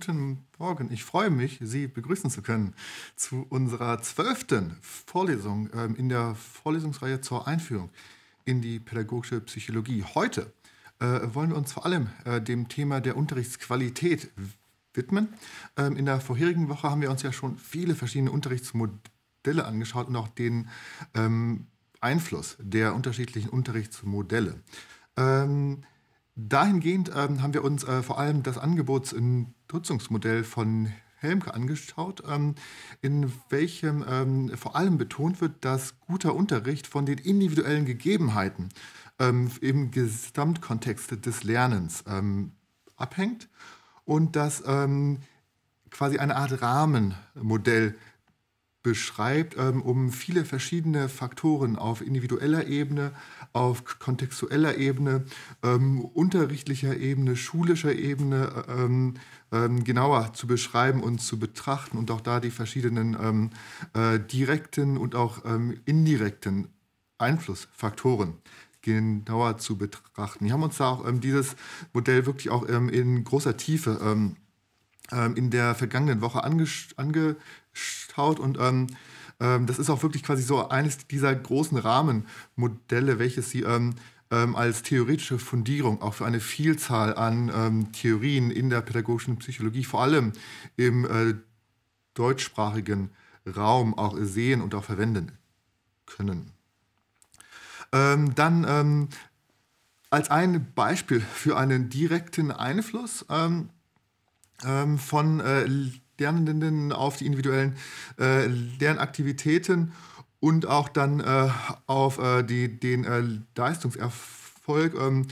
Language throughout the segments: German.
Guten Morgen. Ich freue mich, Sie begrüßen zu können zu unserer zwölften Vorlesung ähm, in der Vorlesungsreihe zur Einführung in die pädagogische Psychologie. Heute äh, wollen wir uns vor allem äh, dem Thema der Unterrichtsqualität widmen. Ähm, in der vorherigen Woche haben wir uns ja schon viele verschiedene Unterrichtsmodelle angeschaut und auch den ähm, Einfluss der unterschiedlichen Unterrichtsmodelle. Dahingehend ähm, haben wir uns äh, vor allem das Angebots- und Nutzungsmodell von Helmke angeschaut, ähm, in welchem ähm, vor allem betont wird, dass guter Unterricht von den individuellen Gegebenheiten ähm, im Gesamtkontext des Lernens ähm, abhängt und dass ähm, quasi eine Art Rahmenmodell beschreibt, um viele verschiedene Faktoren auf individueller Ebene, auf kontextueller Ebene, ähm, unterrichtlicher Ebene, schulischer Ebene ähm, ähm, genauer zu beschreiben und zu betrachten und auch da die verschiedenen ähm, äh, direkten und auch ähm, indirekten Einflussfaktoren genauer zu betrachten. Wir haben uns da auch ähm, dieses Modell wirklich auch in großer Tiefe in der vergangenen Woche angeschaut und ähm, das ist auch wirklich quasi so eines dieser großen Rahmenmodelle, welches sie ähm, ähm, als theoretische Fundierung auch für eine Vielzahl an ähm, Theorien in der pädagogischen Psychologie, vor allem im äh, deutschsprachigen Raum auch sehen und auch verwenden können. Ähm, dann ähm, als ein Beispiel für einen direkten Einfluss von äh, Lernenden, auf die individuellen äh, Lernaktivitäten und auch dann äh, auf äh, die, den äh, Leistungserfolg, ähm,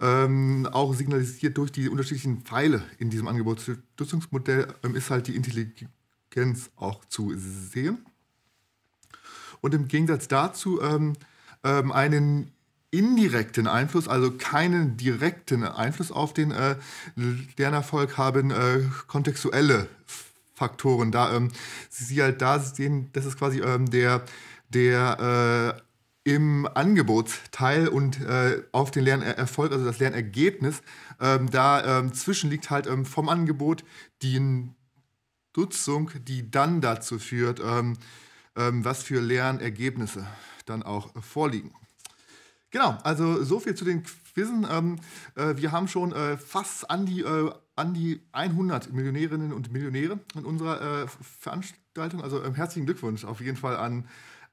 ähm, auch signalisiert durch die unterschiedlichen Pfeile in diesem Angebotsstützungsmodell, ähm, ist halt die Intelligenz auch zu sehen. Und im Gegensatz dazu ähm, ähm, einen indirekten Einfluss, also keinen direkten Einfluss auf den äh, Lernerfolg haben äh, kontextuelle Faktoren da. Ähm, sie halt da sehen, das ist quasi ähm, der, der äh, im Angebotsteil und äh, auf den Lernerfolg, also das Lernergebnis, ähm, da ähm, zwischen liegt halt ähm, vom Angebot die Nutzung, die dann dazu führt, ähm, ähm, was für Lernergebnisse dann auch vorliegen. Genau, also so viel zu den wissen, ähm, äh, wir haben schon äh, fast an die, äh, an die 100 Millionärinnen und Millionäre in unserer äh, Veranstaltung. Also ähm, herzlichen Glückwunsch auf jeden Fall an,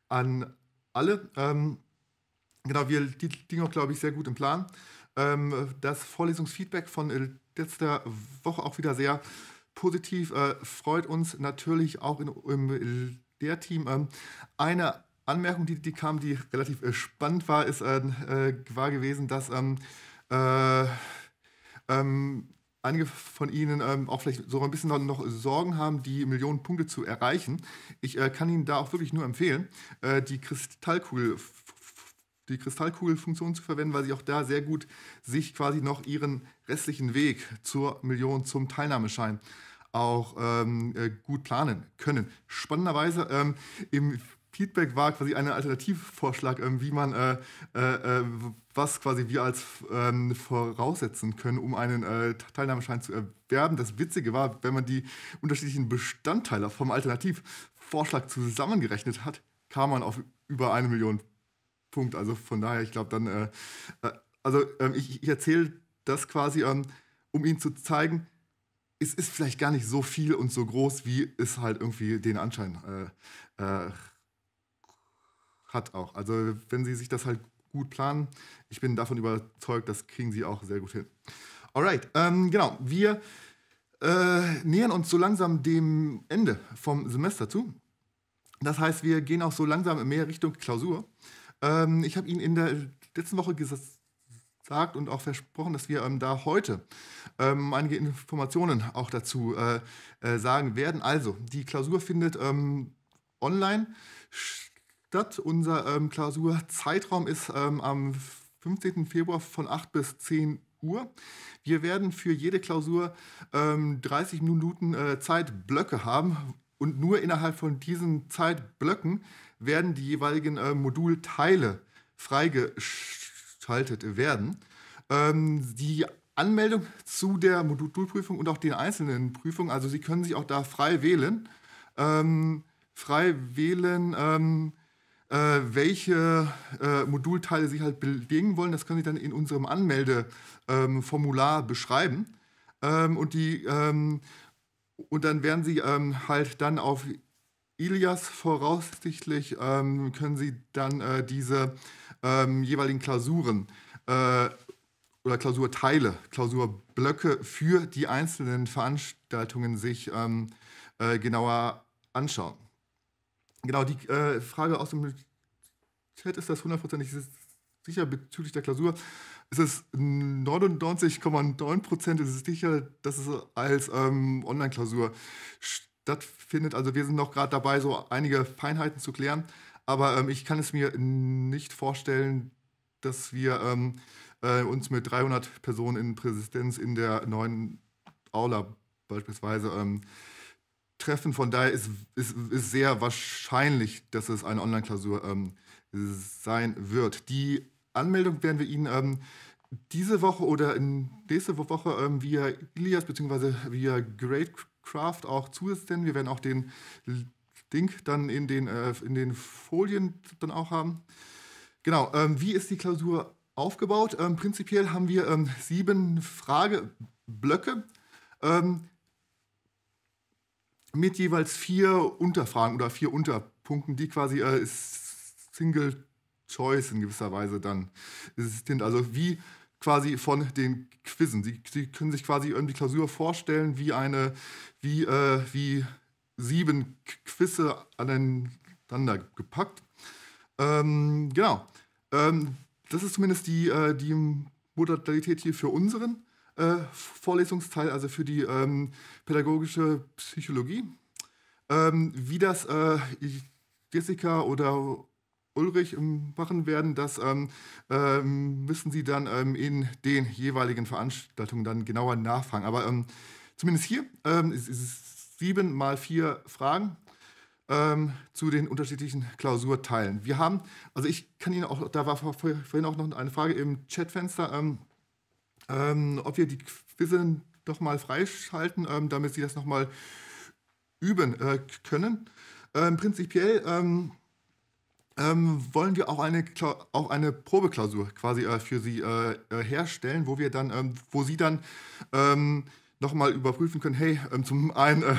an alle. Ähm, genau, wir liegen auch, glaube ich, sehr gut im Plan. Ähm, das Vorlesungsfeedback von äh, letzter Woche auch wieder sehr positiv. Äh, freut uns natürlich auch in, im Lehrteam. Ähm, eine Anmerkung, die, die kam, die relativ äh, spannend war, ist, äh, äh, war gewesen, dass ähm, ähm, einige von Ihnen ähm, auch vielleicht so ein bisschen noch, noch, Sorgen haben, die Millionen Punkte zu erreichen. Ich äh, kann Ihnen da auch wirklich nur empfehlen, äh, die Kristallkugel die Kristallkugelfunktion zu verwenden, weil sie auch da sehr gut sich quasi noch ihren restlichen Weg zur Million zum Teilnahmeschein auch ähm, gut planen können. Spannenderweise ähm, im Feedback war quasi ein Alternativvorschlag, ähm, wie man äh, äh, äh was quasi wir als ähm, voraussetzen können, um einen äh, Teilnahmeschein zu erwerben. Das Witzige war, wenn man die unterschiedlichen Bestandteile vom Alternativvorschlag zusammengerechnet hat, kam man auf über eine Million Punkte. Also von daher, ich glaube dann, äh, äh, also ähm, ich, ich erzähle das quasi, ähm, um Ihnen zu zeigen, es ist vielleicht gar nicht so viel und so groß, wie es halt irgendwie den Anschein äh, hat auch. Also wenn sie sich das halt gut planen, ich bin davon überzeugt, das kriegen sie auch sehr gut hin. Alright, ähm, genau, wir äh, nähern uns so langsam dem Ende vom Semester zu. Das heißt, wir gehen auch so langsam mehr Richtung Klausur. Ähm, ich habe Ihnen in der letzten Woche gesagt, und auch versprochen, dass wir ähm, da heute ähm, einige Informationen auch dazu äh, äh, sagen werden. Also, die Klausur findet ähm, online statt statt. Unser ähm, Klausurzeitraum ist ähm, am 15. Februar von 8 bis 10 Uhr. Wir werden für jede Klausur ähm, 30 Minuten äh, Zeitblöcke haben und nur innerhalb von diesen Zeitblöcken werden die jeweiligen äh, Modulteile freigeschaltet werden. Ähm, die Anmeldung zu der Modulprüfung und auch den einzelnen Prüfungen, also Sie können sich auch da frei wählen. Ähm, frei wählen ähm, äh, welche äh, Modulteile sich halt belegen wollen. Das können Sie dann in unserem Anmeldeformular ähm, beschreiben. Ähm, und, die, ähm, und dann werden Sie halt dann auf Ilias voraussichtlich, können Sie dann äh, diese jeweiligen Klausuren oder Klausurteile, Klausurblöcke für die einzelnen Veranstaltungen sich genauer anschauen. Genau, die äh, Frage aus dem Chat ist das hundertprozentig sicher bezüglich der Klausur. Es ist 99,9% ist es sicher, dass es als ähm, Online-Klausur stattfindet. Also wir sind noch gerade dabei, so einige Feinheiten zu klären. Aber ähm, ich kann es mir nicht vorstellen, dass wir ähm, äh, uns mit 300 Personen in Präsistenz in der neuen Aula beispielsweise ähm, treffen. Von daher ist, ist, ist sehr wahrscheinlich, dass es eine Online-Klausur ähm, sein wird. Die Anmeldung werden wir Ihnen ähm, diese Woche oder nächste Woche ähm, via Ilias bzw. via Greatcraft auch zusenden. Wir werden auch den Link dann in den, äh, in den Folien dann auch haben. Genau, ähm, wie ist die Klausur aufgebaut? Ähm, prinzipiell haben wir ähm, sieben Frageblöcke. Ähm, mit jeweils vier Unterfragen oder vier Unterpunkten, die quasi äh, Single Choice in gewisser Weise dann sind. Also wie quasi von den Quizzen. Sie, Sie können sich quasi ähm, die Klausur vorstellen wie eine, wie, äh, wie sieben Quizze aneinander gepackt. Ähm, genau. Ähm, das ist zumindest die, äh, die Modalität hier für unseren. Äh, Vorlesungsteil, also für die ähm, pädagogische Psychologie. Ähm, wie das äh, Jessica oder Ulrich ähm, machen werden, das ähm, ähm müssen Sie dann ähm, in den jeweiligen Veranstaltungen dann genauer nachfragen. Aber zumindest hier es sieben mal vier Fragen zu den unterschiedlichen Klausurteilen. Wir haben, also ich kann Ihnen auch, da war vorhin auch noch eine Frage im Chatfenster ähm, ob wir die Quizze doch mal freischalten, ähm, damit Sie das noch mal üben äh, können. Ähm, prinzipiell ähm, ähm, wollen wir auch eine, auch eine Probeklausur quasi äh, für Sie äh, äh herstellen, wo wir dann, ähm, wo Sie dann ähm, mal überprüfen können, hey, zum einen, äh,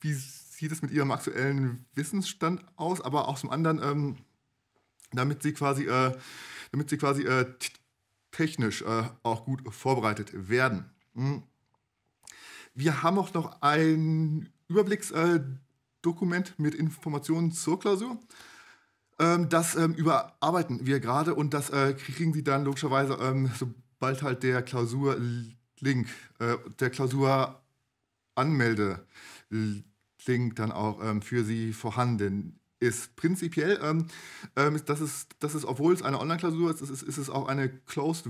wie sieht es mit Ihrem aktuellen Wissensstand aus, aber auch zum anderen, damit Sie quasi, äh, damit Sie quasi technisch äh, auch gut vorbereitet werden. Hm. Wir haben auch noch ein Überblicksdokument äh, mit Informationen zur Klausur. Ähm, das ähm, überarbeiten wir gerade und das äh, kriegen Sie dann logischerweise, ähm, sobald halt der Klausurlink, äh, der Klausuranmelde-Link dann auch ähm, für Sie vorhanden ist. Prinzipiell ähm, ähm, das ist das ist, obwohl es eine Online-Klausur ist, ist, ist, ist es auch eine Closed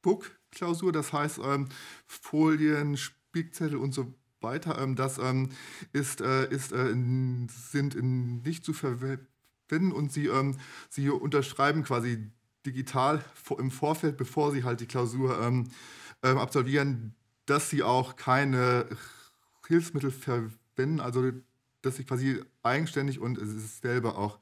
Book Klausur. Das heißt ähm, Folien, Spickzettel und so weiter. Ähm, das ähm, ist, äh, ist äh, sind nicht zu verwenden und sie ähm, sie unterschreiben quasi digital im Vorfeld, bevor sie halt die Klausur absolvieren, dass sie auch keine Hilfsmittel verwenden. Also dass ich quasi eigenständig und selber auch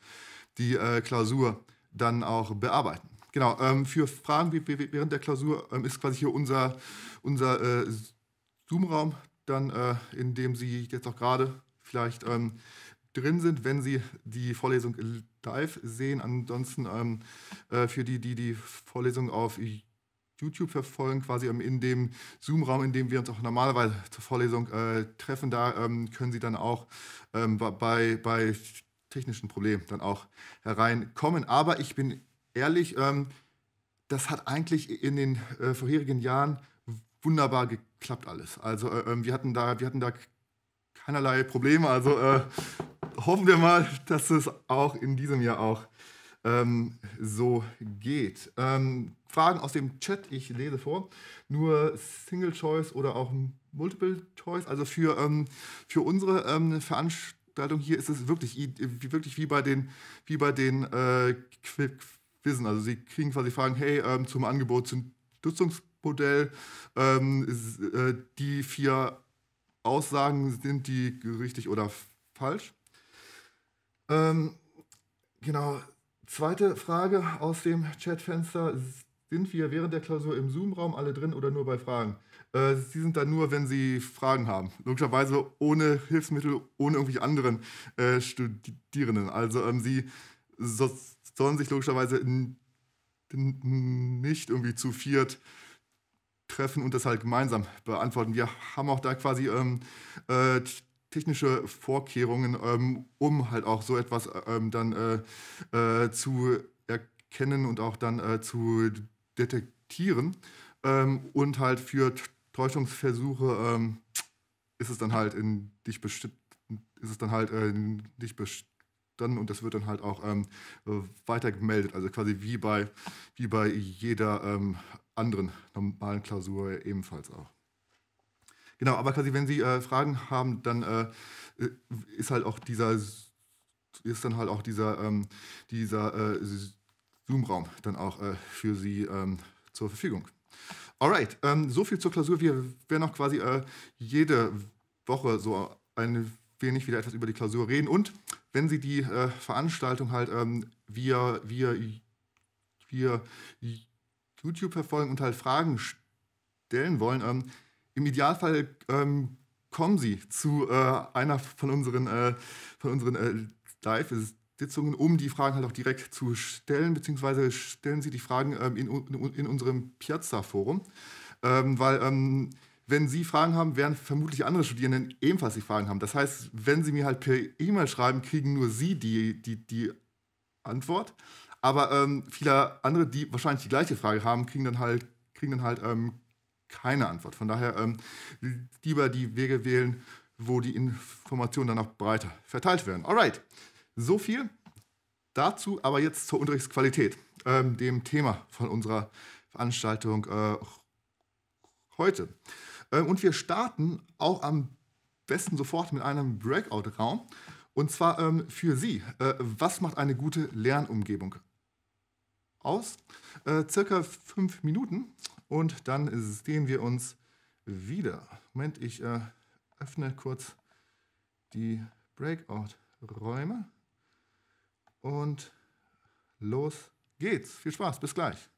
die äh, Klausur dann auch bearbeiten. Genau, ähm, für Fragen während der Klausur ähm, ist quasi hier unser, unser äh, Zoom-Raum, dann äh, in dem Sie jetzt auch gerade vielleicht ähm, drin sind, wenn Sie die Vorlesung live sehen. Ansonsten ähm, äh, für die, die die Vorlesung auf YouTube YouTube verfolgen, quasi ähm, in dem Zoom-Raum, in dem wir uns auch normalerweise zur Vorlesung äh, treffen. Da ähm, können Sie dann auch ähm, bei, bei technischen Problemen dann auch hereinkommen. Aber ich bin ehrlich, ähm, das hat eigentlich in den äh, vorherigen Jahren wunderbar geklappt alles. Also äh, ähm, wir, hatten da, wir hatten da keinerlei Probleme. Also äh, hoffen wir mal, dass es auch in diesem Jahr auch ähm, so geht. Ähm, Fragen aus dem Chat, ich lese vor. Nur Single Choice oder auch Multiple Choice. Also für, ähm, für unsere ähm, Veranstaltung hier ist es wirklich, wirklich wie bei den, wie bei den äh, Quizzen. Also Sie kriegen quasi Fragen, hey, ähm, zum Angebot, zum Nutzungsmodell, ähm, äh, die vier Aussagen, sind die richtig oder falsch? Ähm, genau, Zweite Frage aus dem Chatfenster. Sind wir während der Klausur im Zoom-Raum alle drin oder nur bei Fragen? Äh, Sie sind da nur, wenn Sie Fragen haben. Logischerweise ohne Hilfsmittel, ohne irgendwelche anderen äh, Studierenden. Also ähm, Sie so, sollen sich logischerweise nicht irgendwie zu viert treffen und das halt gemeinsam beantworten. Wir haben auch da quasi ähm, äh, technische Vorkehrungen, ähm, um halt auch so etwas ähm, dann äh, äh, zu erkennen und auch dann äh, zu detektieren. Ähm, und halt für Täuschungsversuche ähm, ist es dann halt in dich ist es dann halt äh, in dich bestanden und das wird dann halt auch ähm, weitergemeldet. Also quasi wie bei, wie bei jeder ähm, anderen normalen Klausur ebenfalls auch. Genau, aber quasi, wenn Sie äh, Fragen haben, dann äh, äh ist halt auch dieser, ist dann halt auch dieser, ähm, dieser äh, Zoom-Raum dann auch äh, für Sie ähm, zur Verfügung. Alright, ähm, so viel zur Klausur. Wir werden auch quasi äh, jede Woche so ein wenig wieder etwas über die Klausur reden. Und wenn Sie die Veranstaltung halt ähm, via, via, via YouTube verfolgen und halt Fragen stellen wollen, ähm, im Idealfall ähm, kommen Sie zu äh, einer von unseren, äh, von unseren äh, Live-Sitzungen, um die Fragen halt auch direkt zu stellen, beziehungsweise stellen Sie die Fragen ähm, in, in, unserem Piazza-Forum, ähm, weil ähm, wenn Sie Fragen haben, werden vermutlich andere Studierenden ebenfalls die Fragen haben. Das heißt, wenn Sie mir halt per E-Mail schreiben, kriegen nur Sie die, die, die Antwort. Aber ähm, viele andere, die wahrscheinlich die gleiche Frage haben, kriegen dann halt, kriegen dann halt ähm, keine Antwort. Von daher ähm, lieber die Wege wählen, wo die Informationen dann auch breiter verteilt werden. Alright, so viel dazu, aber jetzt zur Unterrichtsqualität, ähm, dem Thema von unserer Veranstaltung äh, heute. Ähm, und wir starten auch am besten sofort mit einem Breakout-Raum. Und zwar ähm, für Sie. Äh, was macht eine gute Lernumgebung aus? Äh, circa fünf Minuten. Und dann sehen wir uns wieder. Moment, ich äh, öffne kurz die Breakout-Räume. Und los geht's. Viel Spaß, bis gleich.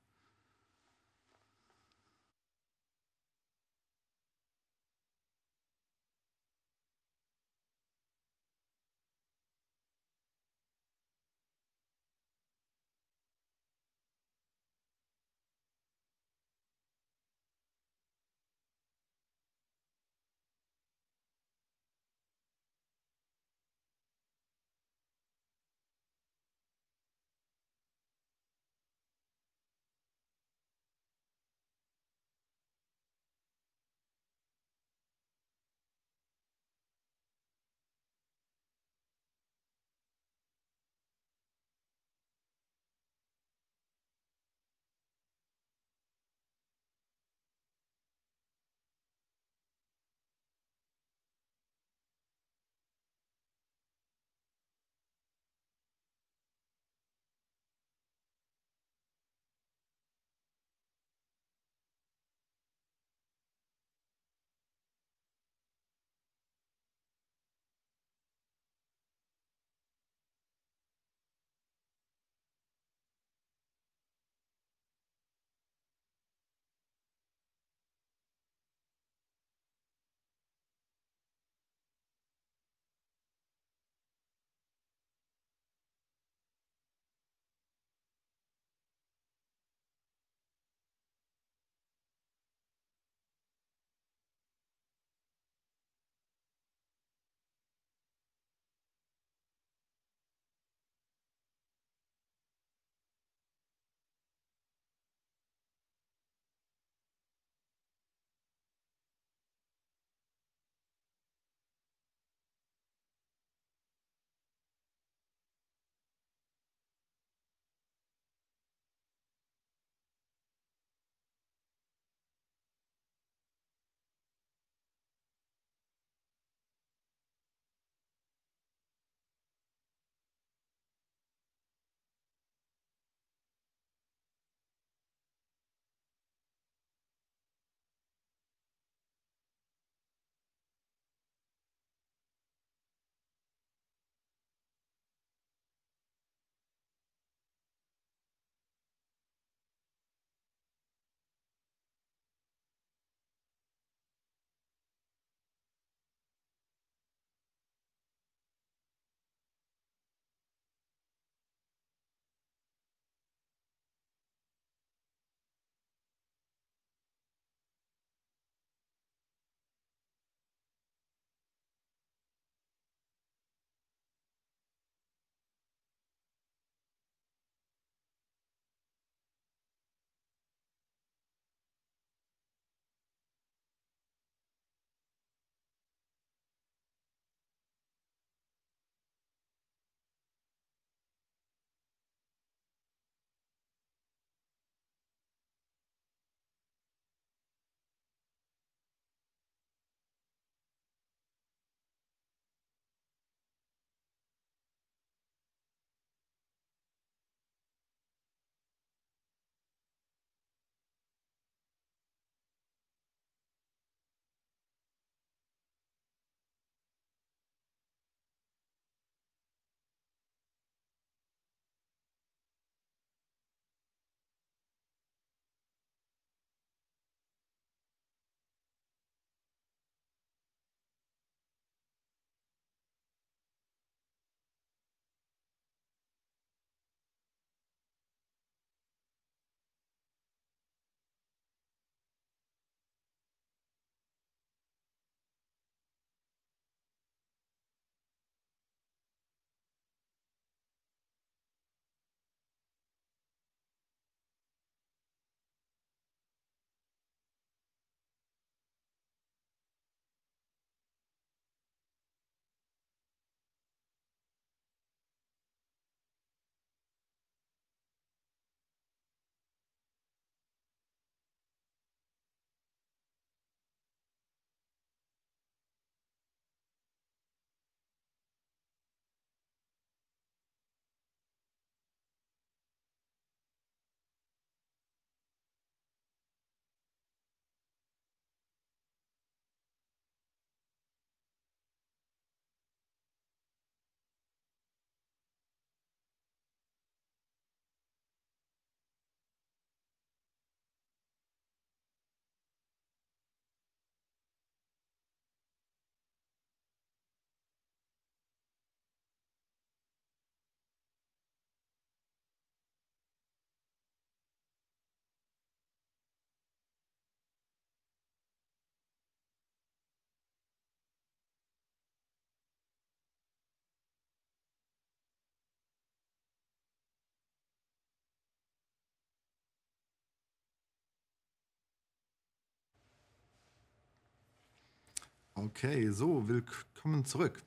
Okay, so, willkommen zurück.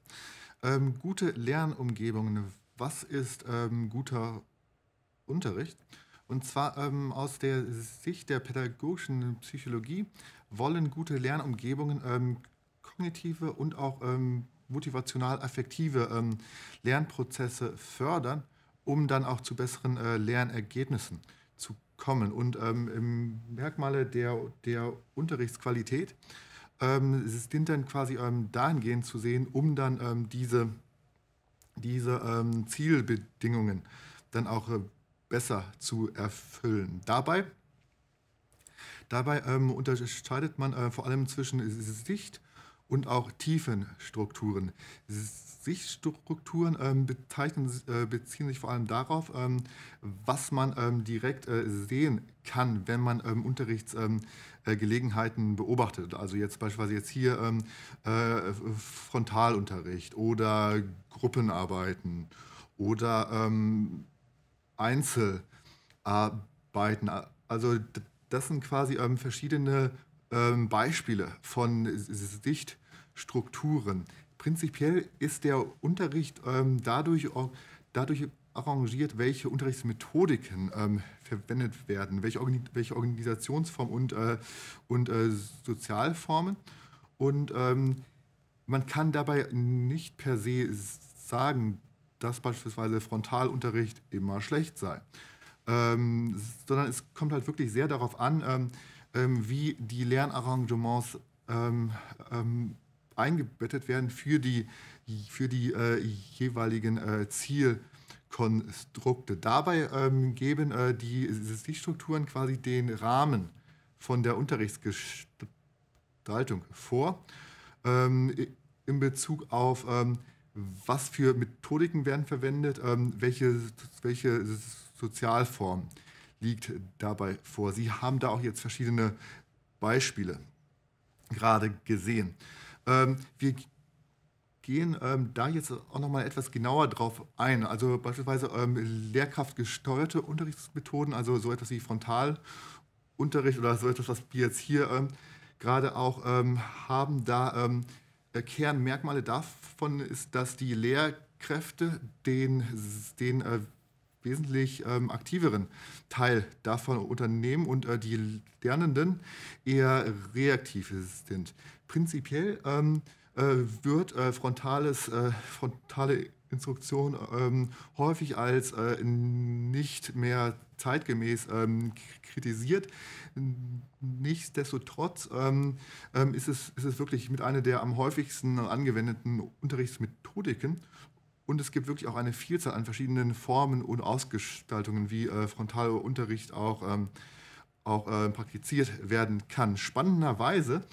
Ähm, gute Lernumgebungen. Was ist ähm, guter Unterricht? Und zwar ähm, aus der Sicht der pädagogischen Psychologie wollen gute Lernumgebungen ähm, kognitive und auch ähm, motivational-affektive ähm, Lernprozesse fördern, um dann auch zu besseren äh, Lernergebnissen zu kommen. Und Merkmale der, der Unterrichtsqualität ähm, es dient dann quasi ähm, dahingehend zu sehen, um dann ähm, diese, diese ähm, Zielbedingungen dann auch äh, besser zu erfüllen. Dabei, dabei ähm, unterscheidet man äh, vor allem zwischen Sicht- und auch Tiefenstrukturen. Sichtstrukturen ähm, äh, beziehen sich vor allem darauf, ähm, was man ähm, direkt äh, sehen kann, wenn man ähm, Unterrichtsmaterialien äh, Gelegenheiten beobachtet. Also jetzt beispielsweise jetzt hier ähm, äh, Frontalunterricht oder Gruppenarbeiten oder ähm, Einzelarbeiten. Also das sind quasi ähm, verschiedene ähm, Beispiele von Sichtstrukturen. Prinzipiell ist der Unterricht ähm, dadurch, dadurch arrangiert, welche Unterrichtsmethodiken ähm, verwendet werden, welche, Organ welche Organisationsform und, äh, und äh, Sozialformen. Und ähm, man kann dabei nicht per se sagen, dass beispielsweise Frontalunterricht immer schlecht sei, ähm, sondern es kommt halt wirklich sehr darauf an, ähm, ähm, wie die Lernarrangements ähm, eingebettet werden für die, für die äh, jeweiligen äh, Ziel. Konstrukte. Dabei ähm, geben äh, die Strukturen quasi den Rahmen von der Unterrichtsgestaltung vor ähm, in Bezug auf ähm, was für Methodiken werden verwendet, ähm, welche, welche Sozialform liegt dabei vor. Sie haben da auch jetzt verschiedene Beispiele gerade gesehen. Ähm, wir gehen, ähm, da jetzt auch nochmal etwas genauer drauf ein. Also beispielsweise ähm, lehrkraftgesteuerte Unterrichtsmethoden, also so etwas wie Frontalunterricht oder so etwas, was wir jetzt hier ähm, gerade auch ähm, haben. Da ähm, äh, Kernmerkmale davon ist, dass die Lehrkräfte den, den äh, wesentlich ähm, aktiveren Teil davon unternehmen und äh, die Lernenden eher reaktiv sind. Prinzipiell ähm, äh, wird äh, frontales, äh, frontale Instruktion ähm, häufig als äh, nicht mehr zeitgemäß ähm, kritisiert. Nichtsdestotrotz ähm, ähm, ist, es, ist es wirklich mit einer der am häufigsten angewendeten Unterrichtsmethodiken. Und es gibt wirklich auch eine Vielzahl an verschiedenen Formen und Ausgestaltungen, wie äh, frontaler Unterricht auch, ähm, auch äh, praktiziert werden kann. Spannenderweise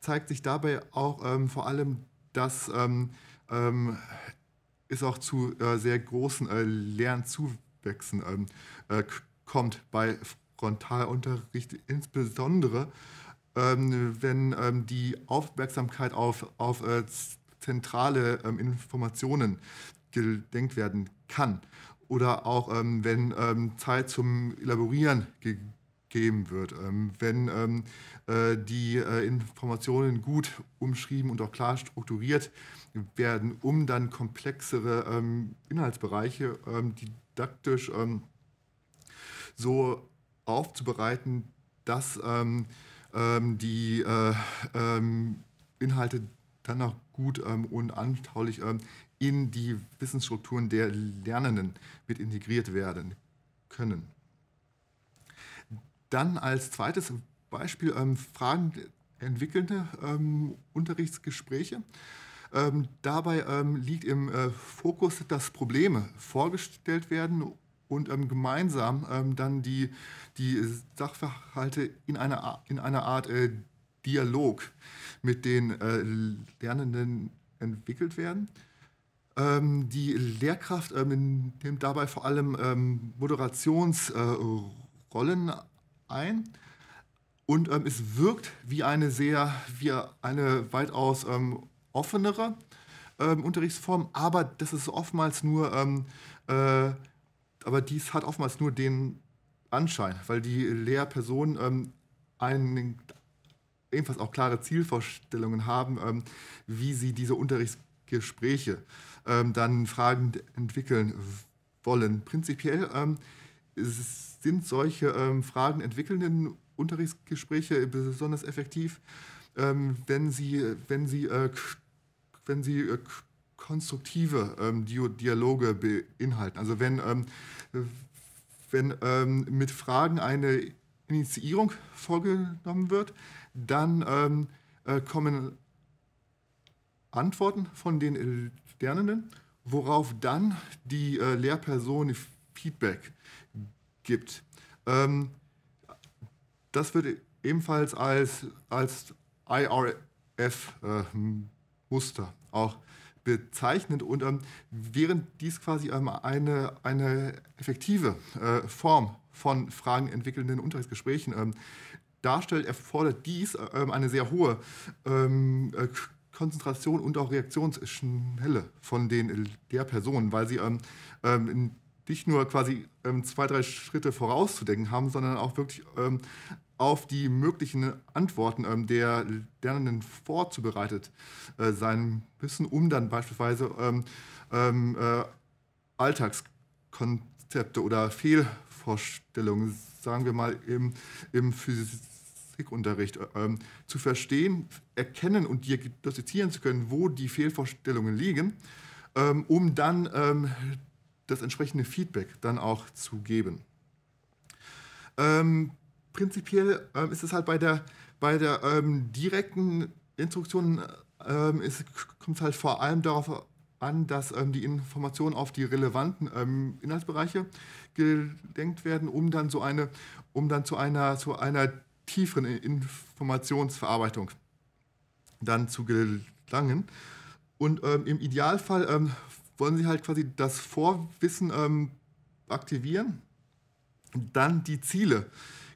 zeigt sich dabei auch ähm, vor allem, dass ähm, ähm, es auch zu äh, sehr großen äh, Lernzuwächsen ähm, äh, kommt bei Frontalunterricht, insbesondere ähm, wenn ähm, die Aufmerksamkeit auf, auf äh, zentrale Informationen gedenkt werden kann oder auch wenn Zeit zum Elaborieren gegeben geben wird. Ähm, wenn ähm, äh, die äh, Informationen gut umschrieben und auch klar strukturiert werden, um dann komplexere ähm, Inhaltsbereiche ähm, didaktisch ähm, so aufzubereiten, dass ähm, die äh, Inhalte dann auch gut und anschaulich in die Wissensstrukturen der Lernenden mit integriert werden können. Dann als zweites Beispiel ähm, Fragen entwickelnde ähm, Unterrichtsgespräche. Ähm, dabei ähm, liegt im äh, Fokus, dass Probleme vorgestellt werden und ähm, gemeinsam ähm, dann die, die Sachverhalte in einer, in einer Art äh, Dialog mit den äh, Lernenden entwickelt werden. Ähm, die Lehrkraft ähm, nimmt dabei vor allem ähm, Moderationsrollen äh, ein. Und ähm, es wirkt wie eine sehr, wie eine weitaus ähm, offenere ähm, Unterrichtsform, aber das ist oftmals nur, ähm, äh, aber dies hat oftmals nur den Anschein, weil die Lehrpersonen ähm, einen, ebenfalls auch klare Zielvorstellungen haben, ähm, wie sie diese Unterrichtsgespräche dann fragend entwickeln wollen. Prinzipiell sind solche ähm, Fragen entwickelnden Unterrichtsgespräche besonders effektiv, ähm, wenn sie, wenn sie, äh, wenn sie äh, konstruktive ähm, Dialoge beinhalten. Also wenn, ähm, wenn ähm, mit Fragen eine Initiierung vorgenommen wird, dann ähm, äh, kommen Antworten von den Lernenden, worauf dann die äh, Lehrperson Feedback gibt. Ähm, das wird ebenfalls als, als IRF-Muster äh, auch bezeichnet und ähm, während dies quasi ähm, eine, eine effektive äh, Form von Fragen entwickelnden Unterrichtsgesprächen ähm, darstellt, erfordert dies ähm, eine sehr hohe ähm, äh, Konzentration und auch Reaktionsschnelle von den Lehrpersonen, weil sie ähm, in nicht nur quasi ähm, zwei, drei Schritte vorauszudenken haben, sondern auch wirklich ähm, auf die möglichen Antworten ähm, der Lernenden vorzubereitet äh, sein müssen, um dann beispielsweise ähm, ähm, äh, Alltagskonzepte oder Fehlvorstellungen, sagen wir mal im, im Physikunterricht, äh, ähm, zu verstehen, erkennen und diagnostizieren zu können, wo die Fehlvorstellungen liegen, um dann das entsprechende Feedback dann auch zu geben. Ähm, prinzipiell ähm, ist es halt bei der, bei der ähm, direkten Instruktion ähm, kommt halt vor allem darauf an, dass ähm, die Informationen auf die relevanten ähm, Inhaltsbereiche gelenkt werden, um dann, so eine, um dann zu, einer, zu einer tieferen Informationsverarbeitung dann zu gelangen. Und ähm, im Idealfall wollen sie halt quasi das Vorwissen ähm, aktivieren, dann die Ziele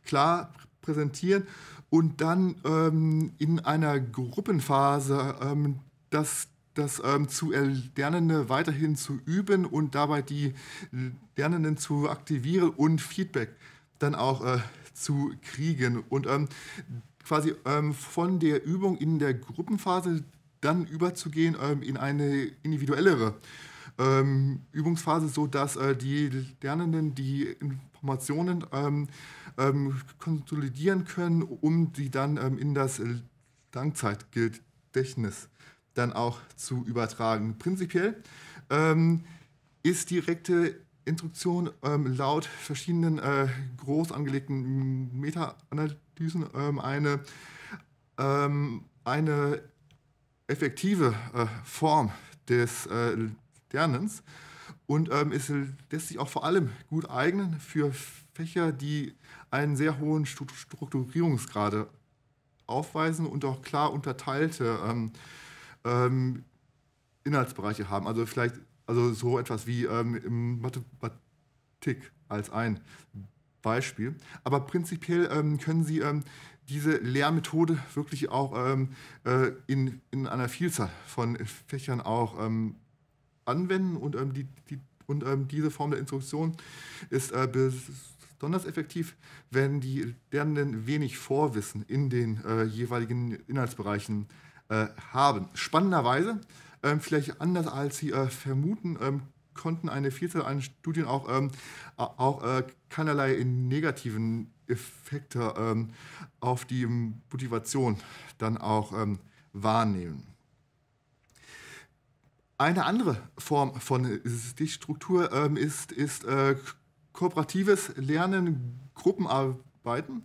klar präsentieren und dann ähm, in einer Gruppenphase ähm, das, das ähm, zu Erlernende weiterhin zu üben und dabei die Lernenden zu aktivieren und Feedback dann auch äh, zu kriegen. Und ähm, quasi ähm, von der Übung in der Gruppenphase dann überzugehen ähm, in eine individuellere ähm, Übungsphase, sodass äh, die Lernenden die Informationen ähm, ähm, konsolidieren können, um die dann ähm, in das Langzeitgedächtnis dann auch zu übertragen. Prinzipiell ähm, ist direkte Instruktion ähm, laut verschiedenen äh, groß angelegten Meta-Analysen eine, eine effektive äh, Form des äh, Externens und ähm, es lässt sich auch vor allem gut eignen für Fächer, die einen sehr hohen Strukturierungsgrade aufweisen und auch klar unterteilte ähm, ähm, Inhaltsbereiche haben. Also vielleicht also so etwas wie ähm, Mathematik als ein Beispiel. Aber prinzipiell ähm, können Sie ähm, diese Lehrmethode wirklich auch ähm, äh, in, in einer Vielzahl von Fächern auch ähm, anwenden und, ähm, die, die, und ähm, diese Form der Instruktion ist äh, besonders effektiv, wenn die Lernenden wenig Vorwissen in den äh, jeweiligen Inhaltsbereichen äh, haben. Spannenderweise, ähm, vielleicht anders als Sie äh, vermuten, ähm, konnten eine Vielzahl an Studien auch, ähm, auch äh, keinerlei negativen Effekte auf die Motivation dann auch wahrnehmen. Eine andere Form von Stichstruktur ähm, ist, ist äh, kooperatives Lernen, Gruppenarbeiten.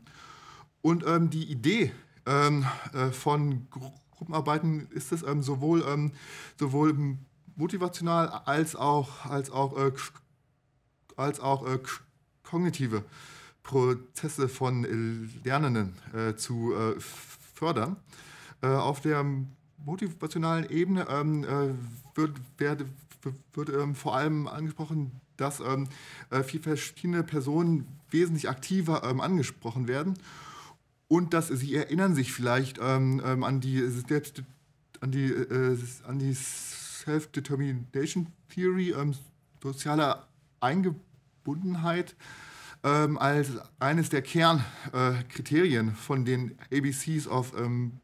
Und ähm, die Idee ähm, äh, von Gruppenarbeiten ist es ähm, sowohl, ähm, sowohl motivational als auch, als auch, äh, als auch äh, kognitive Prozesse von Lernenden äh, zu äh, fördern. Äh, auf der motivationalen Ebene ähm, wird, werde, wird ähm, vor allem angesprochen, dass ähm, äh, vier verschiedene Personen wesentlich aktiver ähm, angesprochen werden und dass sie erinnern sich vielleicht ähm, ähm, an die, an die, äh, äh, an die Self-Determination Theory, ähm, sozialer Eingebundenheit als eines der Kernkriterien äh, von den ABCs of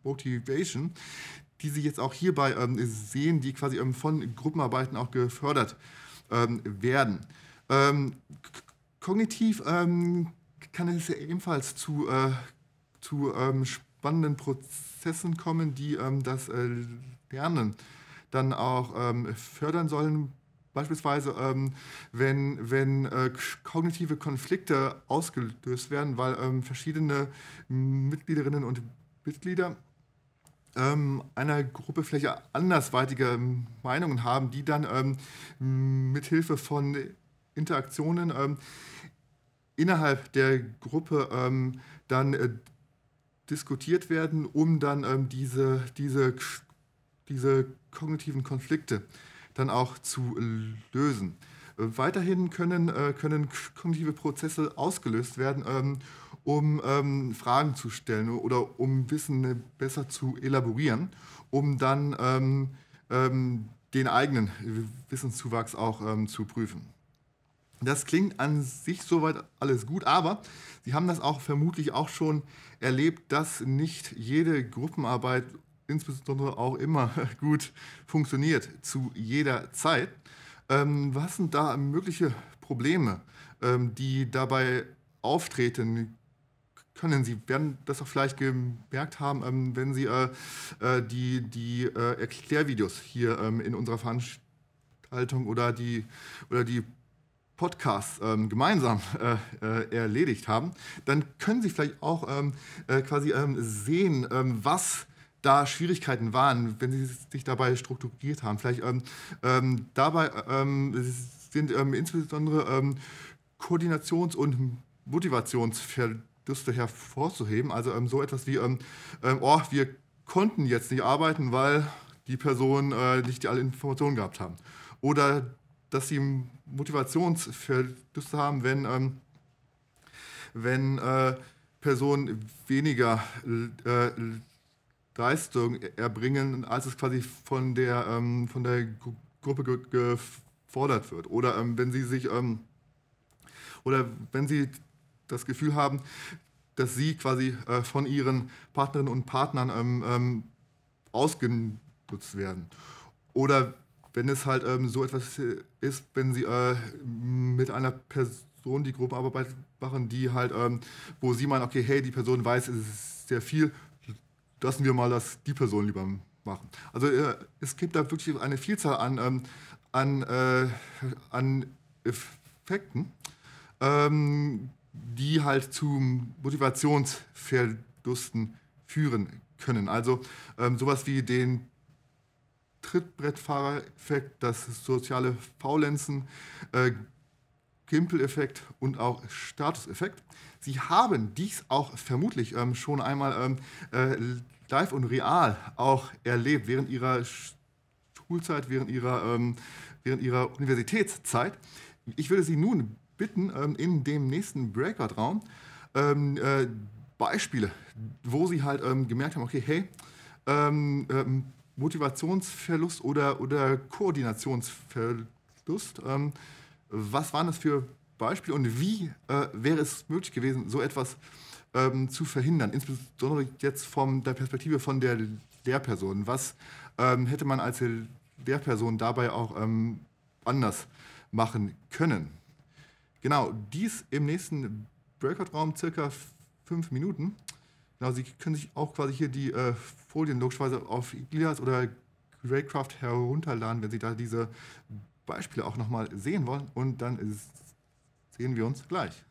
Motivation, die Sie jetzt auch hierbei ähm, sehen, die quasi ähm, von Gruppenarbeiten auch gefördert ähm, werden. Ähm, kognitiv ähm, kann es ja ebenfalls zu, äh, zu spannenden Prozessen kommen, die das äh, Lernen dann auch fördern sollen, Beispielsweise, ähm, wenn, wenn äh, kognitive Konflikte ausgelöst werden, weil ähm, verschiedene Mitgliederinnen und Mitglieder ähm, einer Gruppe vielleicht andersweitige Meinungen haben, die dann ähm, mithilfe von Interaktionen ähm, innerhalb der Gruppe ähm, dann äh, diskutiert werden, um dann ähm, diese, diese, diese kognitiven Konflikte dann auch zu lösen. Äh, weiterhin können, äh, können kognitive Prozesse ausgelöst werden ähm, um ähm, Fragen zu stellen oder um Wissen äh, besser zu elaborieren, um dann ähm, ähm, den eigenen äh, Wissenszuwachs auch ähm, zu prüfen. Das klingt an sich soweit alles gut, aber Sie haben das auch vermutlich auch schon erlebt, dass nicht jede Gruppenarbeit insbesondere auch immer gut funktioniert zu jeder Zeit. Ähm, was sind da mögliche Probleme, ähm, die dabei auftreten können. Sie werden das auch vielleicht gemerkt haben, ähm, wenn Sie äh, äh, die, die äh, Erklärvideos hier ähm, in unserer Veranstaltung oder die, oder die Podcasts ähm, gemeinsam äh, äh erledigt haben. Dann können Sie vielleicht auch ähm, äh, quasi ähm, sehen, ähm, was da Schwierigkeiten waren, wenn Sie sich dabei strukturiert haben. Vielleicht dabei sind insbesondere Koordinations- und Motivationsverluste das hervorzuheben. Also ähm, so etwas wie, ähm, ähm, oh, wir konnten jetzt nicht arbeiten, weil die Personen äh, nicht alle Informationen gehabt haben. Oder dass sie Motivationsverluste haben, wenn, ähm, wenn äh, Personen weniger äh, Leistung erbringen, als es quasi von der, ähm, von der Gruppe gefordert wird. Oder ähm, wenn sie sich ähm, oder wenn sie das Gefühl haben, dass sie quasi äh, von ihren Partnerinnen und Partnern ähm, ähm, ausgenutzt werden. Oder wenn es halt ähm, so etwas ist, wenn sie äh, mit einer Person die Gruppenarbeit machen, die halt, ähm, wo sie meinen, okay, hey, die Person weiß, es ist sehr viel, lassen wir mal das die Person lieber machen. Also äh, es gibt da wirklich eine Vielzahl an, ähm, an, äh, an Effekten ähm, die halt zu Motivationsverlusten führen können. Also ähm, sowas wie den Trittbrettfahrereffekt, das soziale Faulenzen, äh, Gimpel-Effekt und auch Statuseffekt. Sie haben dies auch vermutlich ähm, schon einmal ähm, äh, live und real auch erlebt während ihrer Schulzeit, während ihrer, ähm, während ihrer Universitätszeit. Ich würde Sie nun bitten, ähm, in dem nächsten Breakout-Raum ähm, äh, Beispiele, wo sie halt ähm, gemerkt haben, okay, hey, Motivationsverlust oder, oder Koordinationsverlust. was waren das für Beispiele und wie äh, wäre es möglich gewesen, so etwas zu verhindern? Insbesondere jetzt von der Perspektive von der Lehrperson. Was hätte man als Lehrperson dabei auch anders machen können? Genau, dies im nächsten Breakout-Raum circa fünf Minuten. Genau, Sie können sich auch quasi hier die äh, Folien logischerweise auf Ilias oder Greycraft herunterladen, wenn Sie da diese Beispiele auch nochmal sehen wollen. Und dann sehen wir uns gleich.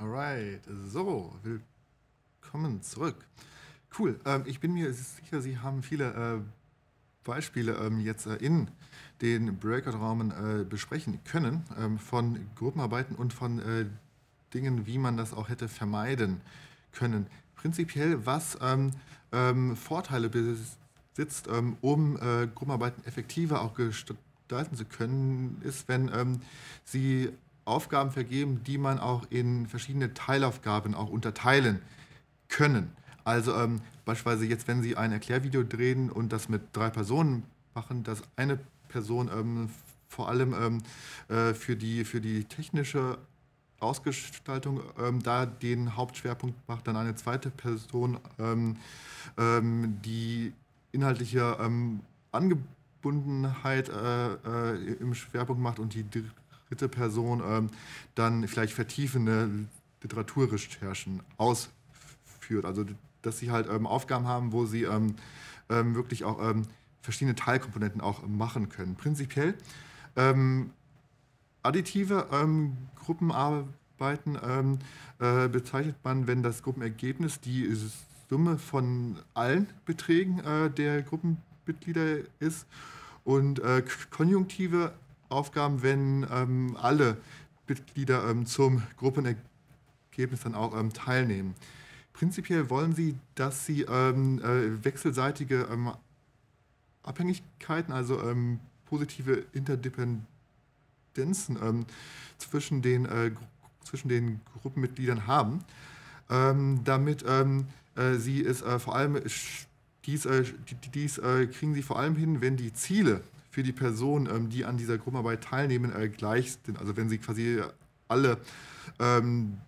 Alright, so, willkommen zurück. Cool, ähm, ich bin mir sicher, Sie haben viele äh, Beispiele ähm, jetzt äh, in den Breakout-Raumen äh, besprechen können, ähm, von Gruppenarbeiten und von äh, Dingen, wie man das auch hätte vermeiden können. Prinzipiell, was ähm, ähm, Vorteile besitzt, ähm, um äh, Gruppenarbeiten effektiver auch gestalten zu können, ist, wenn Sie Aufgaben vergeben, die man auch in verschiedene Teilaufgaben auch unterteilen können. Also ähm, beispielsweise jetzt, wenn Sie ein Erklärvideo drehen und das mit drei Personen machen, dass eine Person ähm, vor allem ähm, äh, für, die, für die technische Ausgestaltung ähm, da den Hauptschwerpunkt macht, dann eine zweite Person, ähm, ähm, die inhaltliche Angebundenheit äh, äh, im Schwerpunkt macht und die dritte Person ähm, dann vielleicht vertiefende Literaturrecherchen ausführt. Also dass sie halt ähm, Aufgaben haben, wo sie ähm, ähm wirklich auch ähm, verschiedene Teilkomponenten auch machen können. Prinzipiell ähm, additive Gruppenarbeiten äh, bezeichnet man, wenn das Gruppenergebnis die Summe von allen Beträgen äh, der Gruppenmitglieder ist und äh, konjunktive Aufgaben, wenn ähm, alle Mitglieder ähm, zum Gruppenergebnis dann auch ähm, teilnehmen. Prinzipiell wollen Sie, dass Sie ähm, äh, wechselseitige ähm, Abhängigkeiten, also ähm, positive Interdependenzen zwischen, den, äh, zwischen den Gruppenmitgliedern haben, damit äh, Sie es äh, vor allem, dies, äh, dies äh, kriegen Sie vor allem hin, wenn die Ziele für die Personen, ähm, die an dieser Gruppenarbeit teilnehmen, äh, gleich sind. Also wenn sie quasi alle ähm,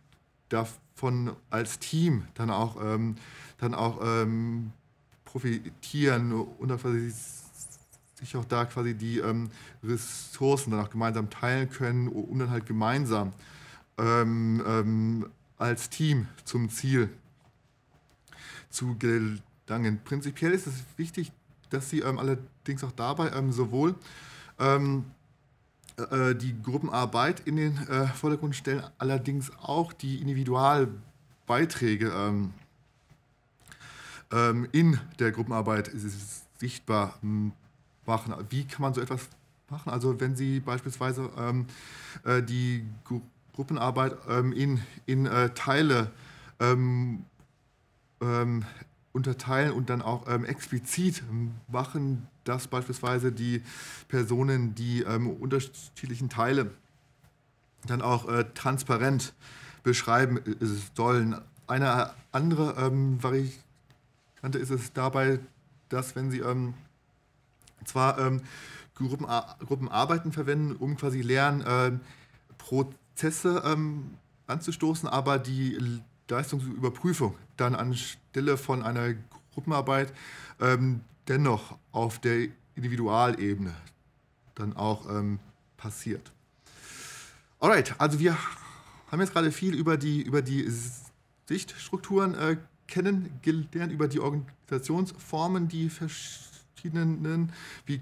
davon als Team dann auch, ähm, dann auch profitieren und quasi sich auch da quasi die ähm, Ressourcen dann auch gemeinsam teilen können, um dann halt gemeinsam ähm, ähm, als Team zum Ziel zu gelangen. Prinzipiell ist es wichtig, dass sie ähm, allerdings auch dabei ähm, sowohl ähm, äh, äh, die Gruppenarbeit in den äh, Vordergrund stellen, allerdings auch die Individualbeiträge ähm, ähm, in der Gruppenarbeit sichtbar hm, machen. Wie kann man so etwas machen? Also wenn Sie beispielsweise äh, die Gru Gruppenarbeit in, in äh, Teile ähm, unterteilen und dann auch ähm, explizit machen, dass beispielsweise die Personen die ähm, unterschiedlichen Teile dann auch äh, transparent beschreiben äh, äh, sollen. Eine andere ähm, Variante ist es dabei, dass wenn sie ähm, zwar ähm, Gruppen, äh, Gruppenarbeiten verwenden, um quasi Lernprozesse äh, ähm, anzustoßen, aber die Leistungsüberprüfung dann anstelle von einer Gruppenarbeit ähm, dennoch auf der Individualebene dann auch ähm, passiert. Alright, also wir haben jetzt gerade viel über die, über die Sichtstrukturen äh, kennengelernt, über die Organisationsformen, die verschiedenen, wie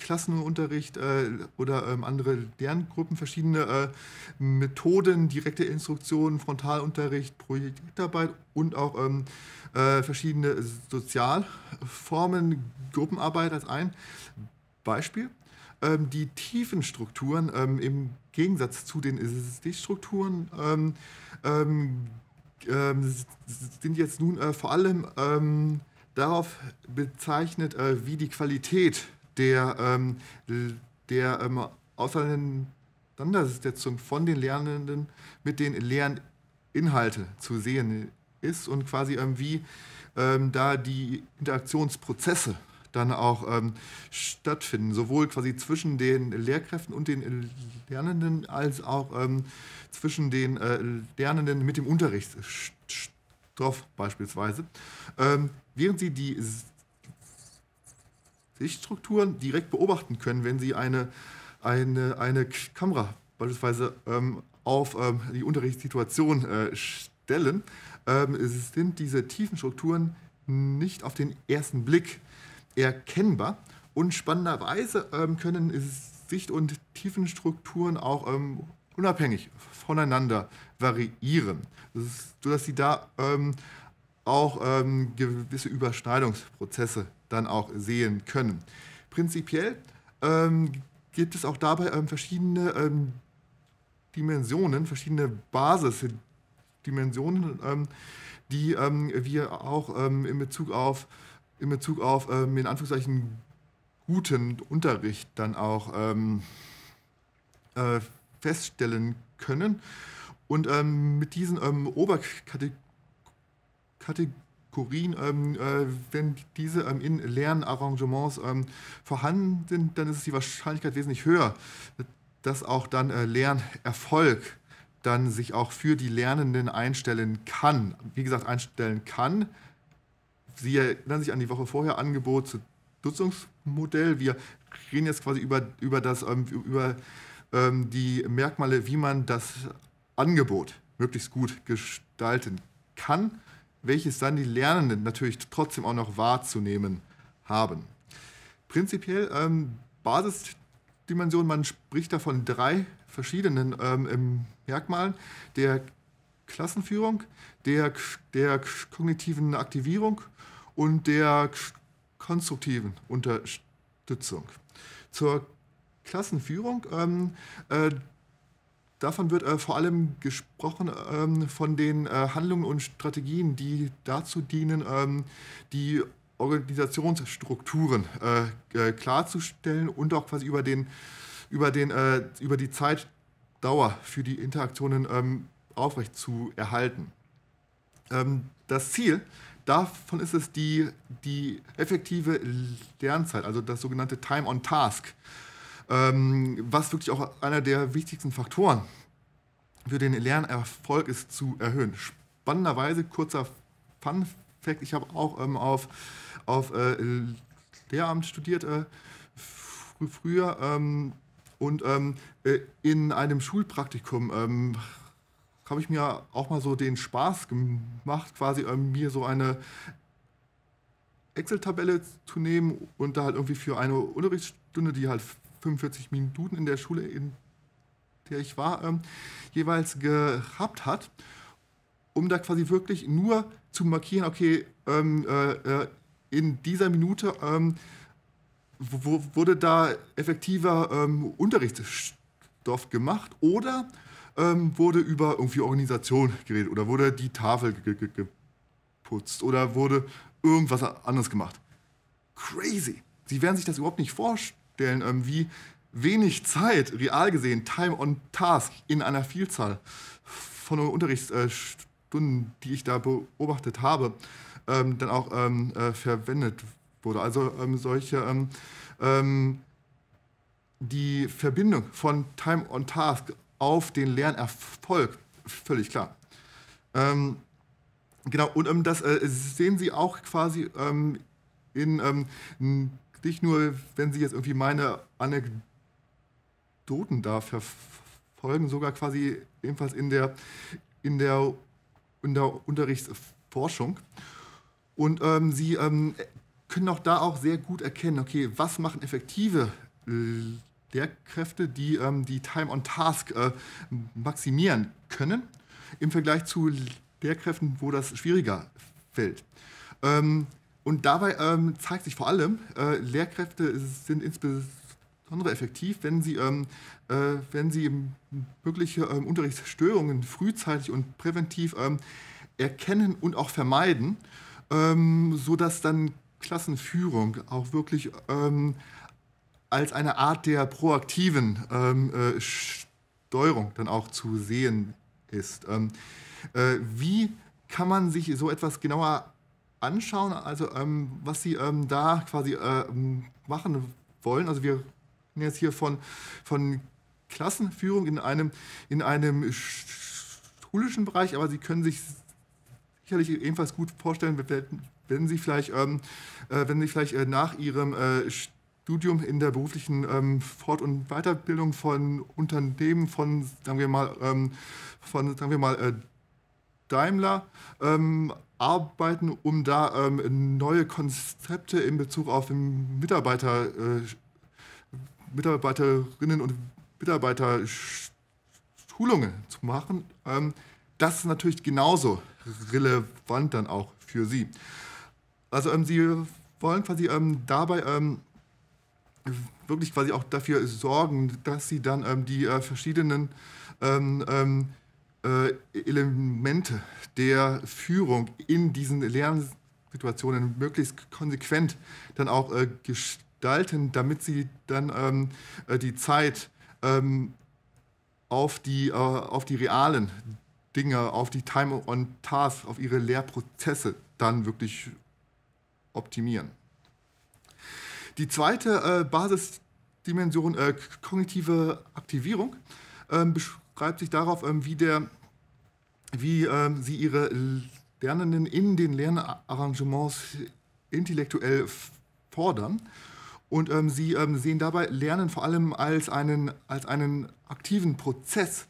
Klassenunterricht äh, oder ähm, andere Lerngruppen verschiedene äh, Methoden, direkte Instruktionen, Frontalunterricht, Projektarbeit und auch ähm, äh, verschiedene Sozialformen, Gruppenarbeit als ein Beispiel. Ähm, die tiefen Strukturen ähm, im Gegensatz zu den SD-Strukturen ähm, ähm, sind jetzt nun äh, vor allem darauf bezeichnet, äh, wie die Qualität der, ähm, der ähm, Auseinandersetzung von den Lernenden mit den Lerninhalten zu sehen ist und quasi ähm, wie ähm, da die Interaktionsprozesse dann auch ähm, stattfinden, sowohl quasi zwischen den Lehrkräften und den Lernenden als auch ähm, zwischen den äh, Lernenden mit dem Unterrichtsstoff beispielsweise. Ähm, während sie die Lichtstrukturen direkt beobachten können, wenn Sie eine, eine, eine Kamera beispielsweise ähm, auf ähm, die Unterrichtssituation äh, stellen, ähm, sind diese tiefen Strukturen nicht auf den ersten Blick erkennbar. Und spannenderweise ähm, können Sicht- und Tiefenstrukturen auch ähm, unabhängig voneinander variieren, sodass sie da ähm, auch gewisse Überschneidungsprozesse dann auch sehen können. Prinzipiell ähm, gibt es auch dabei ähm, verschiedene ähm, Dimensionen, verschiedene Basisdimensionen, ähm, die ähm, wir auch ähm, in Bezug auf, in, Bezug auf in Anführungszeichen guten Unterricht dann auch äh, feststellen können. Und mit diesen Oberkategorien Kategorien, ähm, äh, wenn diese ähm, in Lernarrangements ähm, vorhanden sind, dann ist die Wahrscheinlichkeit wesentlich höher, dass auch dann äh, Lernerfolg dann sich auch für die Lernenden einstellen kann. Wie gesagt, einstellen kann. Sie erinnern sich an die Woche vorher Angebot zu Nutzungsmodell. Wir reden jetzt quasi über, über, das, ähm, über ähm, die Merkmale, wie man das Angebot möglichst gut gestalten kann welches dann die Lernenden natürlich trotzdem auch noch wahrzunehmen haben. Prinzipiell ähm, Basisdimension, man spricht davon drei verschiedenen ähm, Merkmalen der Klassenführung, der, der kognitiven Aktivierung und der konstruktiven Unterstützung. Zur Klassenführung. Ähm, äh, Davon wird äh, vor allem gesprochen ähm, von den äh, Handlungen und Strategien, die dazu dienen, ähm, die Organisationsstrukturen äh, äh klarzustellen und auch quasi über, den, über, den, äh, über die Zeitdauer für die Interaktionen ähm, aufrecht zu ähm, das Ziel davon ist es, die, die effektive Lernzeit, also das sogenannte Time on Task, äh, ähm, was wirklich auch einer der wichtigsten Faktoren für den Lernerfolg ist, zu erhöhen. Spannenderweise, kurzer Fun Fact, ich habe auch ähm, auf, auf äh, Lehramt studiert äh, fr früher ähm, und ähm, äh, in einem Schulpraktikum ähm, habe ich mir auch mal so den Spaß gemacht, quasi ähm, mir so eine Excel-Tabelle zu nehmen und da halt irgendwie für eine Unterrichtsstunde, die halt 45 Minuten in der Schule, in der ich war, ähm, jeweils gehabt hat, um da quasi wirklich nur zu markieren, okay, ähm, äh, äh in dieser Minute ähm, wo, wurde da effektiver ähm, Unterrichtsstoff gemacht oder ähm, wurde über irgendwie Organisation geredet oder wurde die Tafel geputzt oder wurde irgendwas anderes gemacht. Crazy. Sie werden sich das überhaupt nicht vorstellen stellen, ähm, wie wenig Zeit, real gesehen, Time on Task in einer Vielzahl von Unterrichtsstunden, die ich da beobachtet habe, ähm, dann auch ähm, äh, verwendet wurde. Also ähm, solche ähm, ähm, die Verbindung von Time on Task auf den Lernerfolg völlig klar. Ähm, genau, und ähm, das äh, sehen Sie auch quasi ähm, in dich nur, wenn Sie jetzt irgendwie meine Anekdoten da verfolgen, sogar quasi ebenfalls in der, in der, in der Unterrichtsforschung. Und ähm, Sie ähm, können auch da auch sehr gut erkennen, okay, was machen effektive Lehrkräfte, die ähm, die Time on Task äh, maximieren können, im Vergleich zu Lehrkräften, wo das schwieriger fällt. Ähm, und dabei ähm, zeigt sich vor allem, äh, Lehrkräfte sind insbesondere effektiv, wenn sie, ähm, äh, wenn sie mögliche ähm, Unterrichtsstörungen frühzeitig und präventiv ähm, erkennen und auch vermeiden, ähm, sodass dann Klassenführung auch wirklich ähm, als eine Art der proaktiven ähm, äh, Steuerung dann auch zu sehen ist. Äh, wie kann man sich so etwas genauer anschauen, also ähm, was Sie ähm, da quasi äh, machen wollen. Also wir reden jetzt hier von, von Klassenführung in einem, in einem schulischen Bereich, aber Sie können sich sicherlich ebenfalls gut vorstellen, wenn Sie vielleicht, ähm, äh, wenn Sie vielleicht äh, nach Ihrem äh, Studium in der beruflichen ähm, Fort- und Weiterbildung von Unternehmen, von, sagen wir mal, ähm, von, sagen wir mal äh, Daimler, ähm, arbeiten, um da ähm, neue Konzepte in Bezug auf Mitarbeiter, äh, Mitarbeiterinnen und Mitarbeiter zu machen. Ähm, das ist natürlich genauso relevant dann auch für Sie. Also ähm, Sie wollen quasi ähm, dabei ähm, wirklich quasi auch dafür sorgen, dass Sie dann ähm, die äh, verschiedenen äh, Elemente der Führung in diesen Lernsituationen möglichst konsequent dann auch äh, gestalten, damit sie dann ähm, äh, die Zeit ähm, auf, die, äh, auf die realen Dinge, auf die Time on Task, auf ihre Lehrprozesse dann wirklich optimieren. Die zweite äh, Basisdimension, äh, kognitive Aktivierung, ähm, beschreibt schreibt sich darauf, ähm, wie, der, wie ähm, sie ihre Lernenden in den Lernarrangements intellektuell fordern. Und ähm, sie ähm, sehen dabei Lernen vor allem als einen, als einen aktiven Prozess,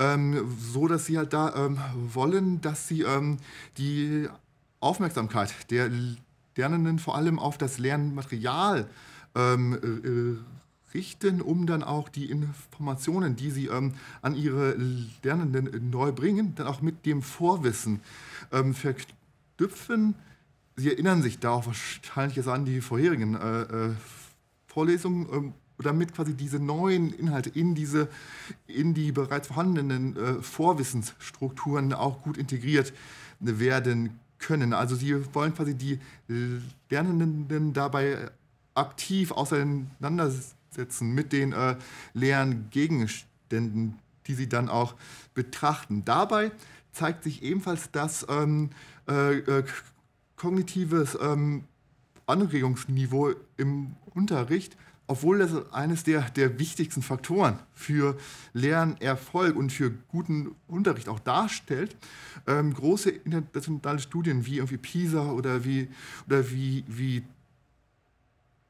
ähm, so dass sie halt da ähm, wollen, dass sie die Aufmerksamkeit der Lernenden vor allem auf das Lernmaterial richten, um dann auch die Informationen, die sie ähm, an ihre Lernenden äh, neu bringen, dann auch mit dem Vorwissen ähm, verknüpfen. Sie erinnern sich da auch wahrscheinlich jetzt an die vorherigen äh, äh, Vorlesungen, ähm, damit quasi diese neuen Inhalte in diese in die bereits vorhandenen äh, Vorwissensstrukturen auch gut integriert äh, werden können. Also sie wollen quasi die Lernenden dabei aktiv auseinandersetzen setzen mit den äh, leeren Gegenständen, die sie dann auch betrachten. Dabei zeigt sich ebenfalls, dass ähm, äh, äh kognitives ähm, Anregungsniveau im Unterricht, obwohl das eines der, der wichtigsten Faktoren für Lernerfolg und für guten Unterricht auch darstellt, ähm, große internationale Studien wie irgendwie PISA oder wie, oder wie, wie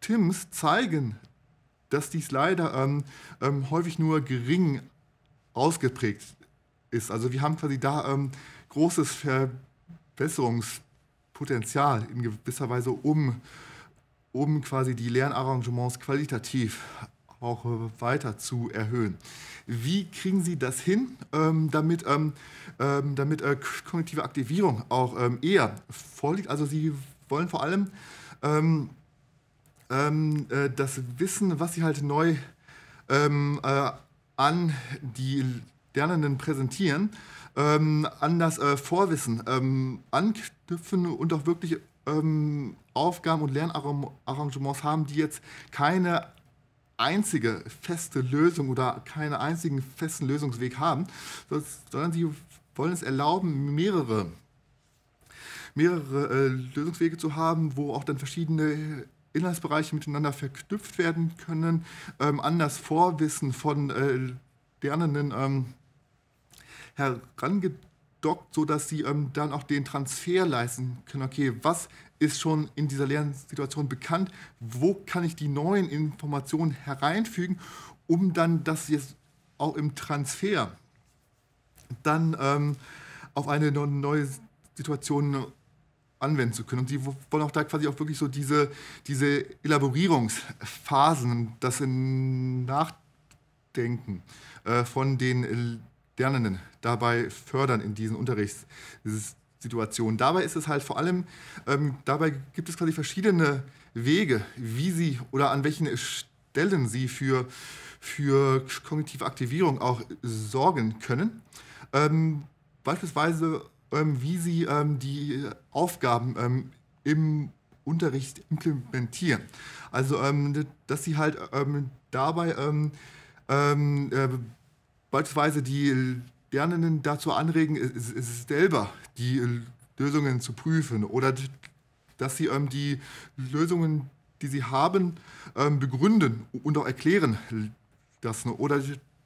TIMS zeigen, dass dies leider ähm, ähm, häufig nur gering ausgeprägt ist. Also wir haben quasi da ähm, großes Verbesserungspotenzial in gewisser Weise, um, um quasi die Lernarrangements qualitativ auch äh, weiter zu erhöhen. Wie kriegen Sie das hin, ähm, damit, ähm, ähm, damit äh, kognitive Aktivierung auch eher vorliegt? Also Sie wollen vor allem ähm, ähm, äh, das Wissen, was sie halt neu ähm, äh, an die Lernenden präsentieren, ähm, an das äh, Vorwissen ähm, anknüpfen und auch wirklich ähm, Aufgaben und Lernarrangements haben, die jetzt keine einzige feste Lösung oder keinen einzigen festen Lösungsweg haben, sondern sie wollen es erlauben, mehrere mehrere äh, Lösungswege zu haben, wo auch dann verschiedene Inhaltsbereiche miteinander verknüpft werden können, ähm, an das Vorwissen von äh, Lernenden ähm, herangedockt, sodass sie ähm, dann auch den Transfer leisten können. Okay, was ist schon in dieser Lernsituation bekannt? Wo kann ich die neuen Informationen hereinfügen, um dann das jetzt auch im Transfer dann ähm, auf eine neue Situation anwenden zu können. Und die wollen auch da quasi auch wirklich so diese, diese Elaborierungsphasen, das Nachdenken äh, von den Lernenden dabei fördern in diesen Unterrichtssituationen. Dabei ist es halt vor allem, ähm, dabei gibt es quasi verschiedene Wege, wie sie oder an welchen Stellen sie für, für kognitive Aktivierung auch sorgen können. Ähm, beispielsweise ähm, wie sie ähm, die Aufgaben ähm, im Unterricht implementieren. Also, dass sie halt dabei äh, beispielsweise die Lernenden dazu anregen, selber die Lösungen zu prüfen oder dass sie ähm, die Lösungen, die sie haben, ähm, begründen und auch erklären lassen ne, oder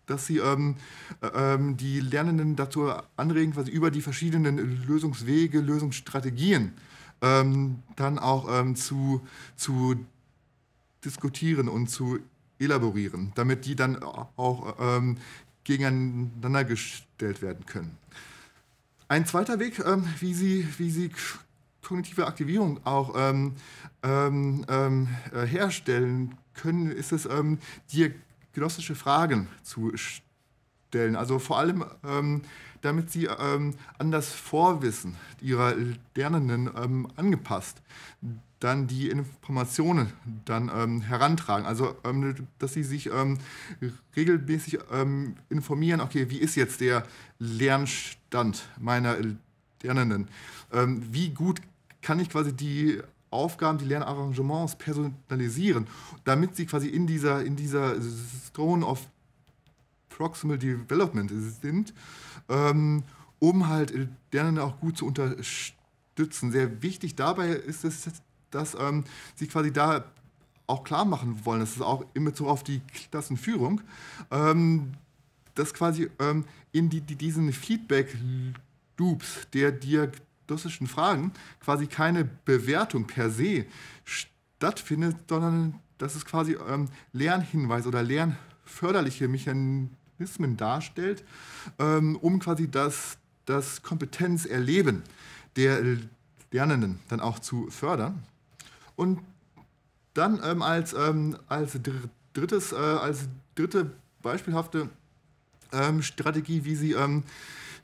dass sie ähm, äh, ähm, die Lernenden dazu anregen, quasi über die verschiedenen Lösungswege, Lösungsstrategien ähm, dann auch ähm, zu, zu diskutieren und zu elaborieren, damit die dann auch ähm, gegeneinander gestellt werden können. Ein zweiter Weg, ähm, wie, sie, wie sie kognitive Aktivierung auch äh, herstellen können, ist es, ähm, Diagnose genossische Fragen zu stellen. Also vor allem, ähm, damit sie ähm, an das Vorwissen ihrer Lernenden ähm, angepasst dann die Informationen dann ähm, herantragen. Also, ähm, dass sie sich ähm, regelmäßig informieren, okay, wie ist jetzt der Lernstand meiner Lernenden? wie gut kann ich quasi die Aufgaben, die Lernarrangements personalisieren, damit sie quasi in dieser, in dieser Zone of Proximal Development sind, ähm, um halt Lernende auch gut zu unterstützen. Sehr wichtig dabei ist es, dass ähm, sie quasi da auch klar machen wollen, das ist auch in Bezug auf die Klassenführung, ähm, dass quasi ähm, in die, die, diesen Feedback-Loops, der dir philosophischen Fragen quasi keine Bewertung per se stattfindet, sondern dass es quasi ähm, Lernhinweise oder lernförderliche Mechanismen darstellt, ähm, um quasi das, das Kompetenzerleben der Lernenden dann auch zu fördern. Und dann ähm, als, ähm, als drittes, äh, als dritte beispielhafte ähm, Strategie, wie sie, ähm,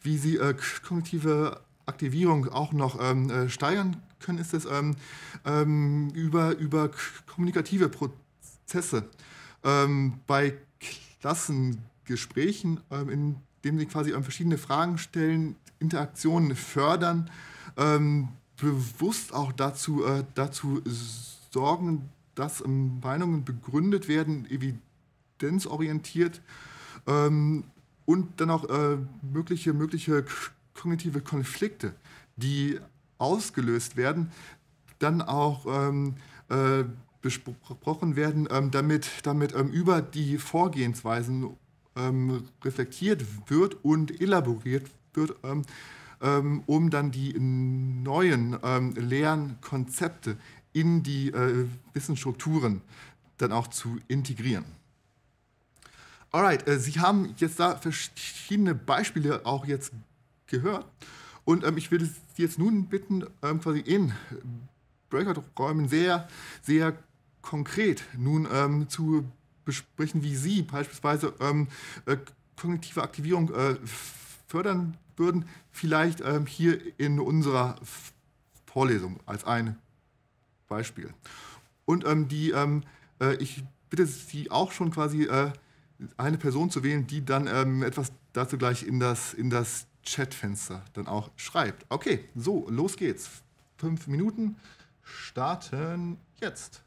wie sie äh, kognitive Aktivierung auch noch ähm, äh, steigern können, ist es ähm, ähm über, über kommunikative Prozesse. Ähm, bei Klassengesprächen, ähm, in dem sie quasi verschiedene Fragen stellen, Interaktionen fördern, bewusst auch dazu, äh, dazu sorgen, dass Meinungen begründet werden, evidenzorientiert und dann auch äh, mögliche, mögliche kognitive Konflikte, die ausgelöst werden, dann auch ähm, äh, besprochen werden, ähm, damit, damit ähm, über die Vorgehensweisen ähm, reflektiert wird und elaboriert wird, ähm, ähm, um dann die neuen Lernkonzepte in die äh, Wissensstrukturen dann auch zu integrieren. Alright, äh, Sie haben jetzt da verschiedene Beispiele auch jetzt gehört. Und ähm, ich würde Sie jetzt nun bitten, ähm, quasi in Breakout-Räumen sehr, sehr konkret nun ähm, zu besprechen, wie Sie beispielsweise ähm, äh, kognitive Aktivierung äh, fördern würden, vielleicht ähm, hier in unserer Vorlesung als ein Beispiel. Und ähm, die, äh, ich bitte Sie auch schon quasi äh, eine Person zu wählen, die dann etwas dazu gleich in das, in das Chatfenster dann auch schreibt. Okay, so, los geht's. Fünf Minuten starten jetzt.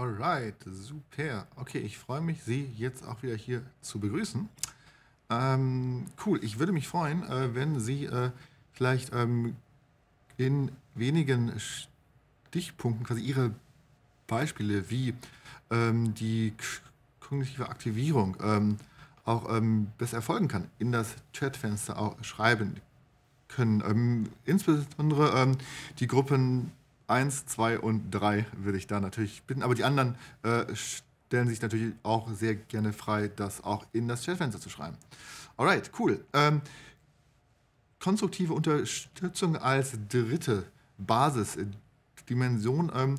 Alright, super. Okay, ich freue mich, Sie jetzt auch wieder hier zu begrüßen. Ähm, cool, ich würde mich freuen, äh, wenn Sie äh, vielleicht ähm, in wenigen Stichpunkten quasi Ihre Beispiele wie ähm, die kognitive Aktivierung ähm, auch ähm, besser erfolgen kann, in das Chatfenster auch schreiben können. Ähm, insbesondere die Gruppen 1, 2 und 3 würde ich da natürlich bitten. Aber die anderen äh, stellen sich natürlich auch sehr gerne frei, das auch in das Chatfenster zu schreiben. Alright, cool. Ähm, konstruktive Unterstützung als dritte Basisdimension ähm,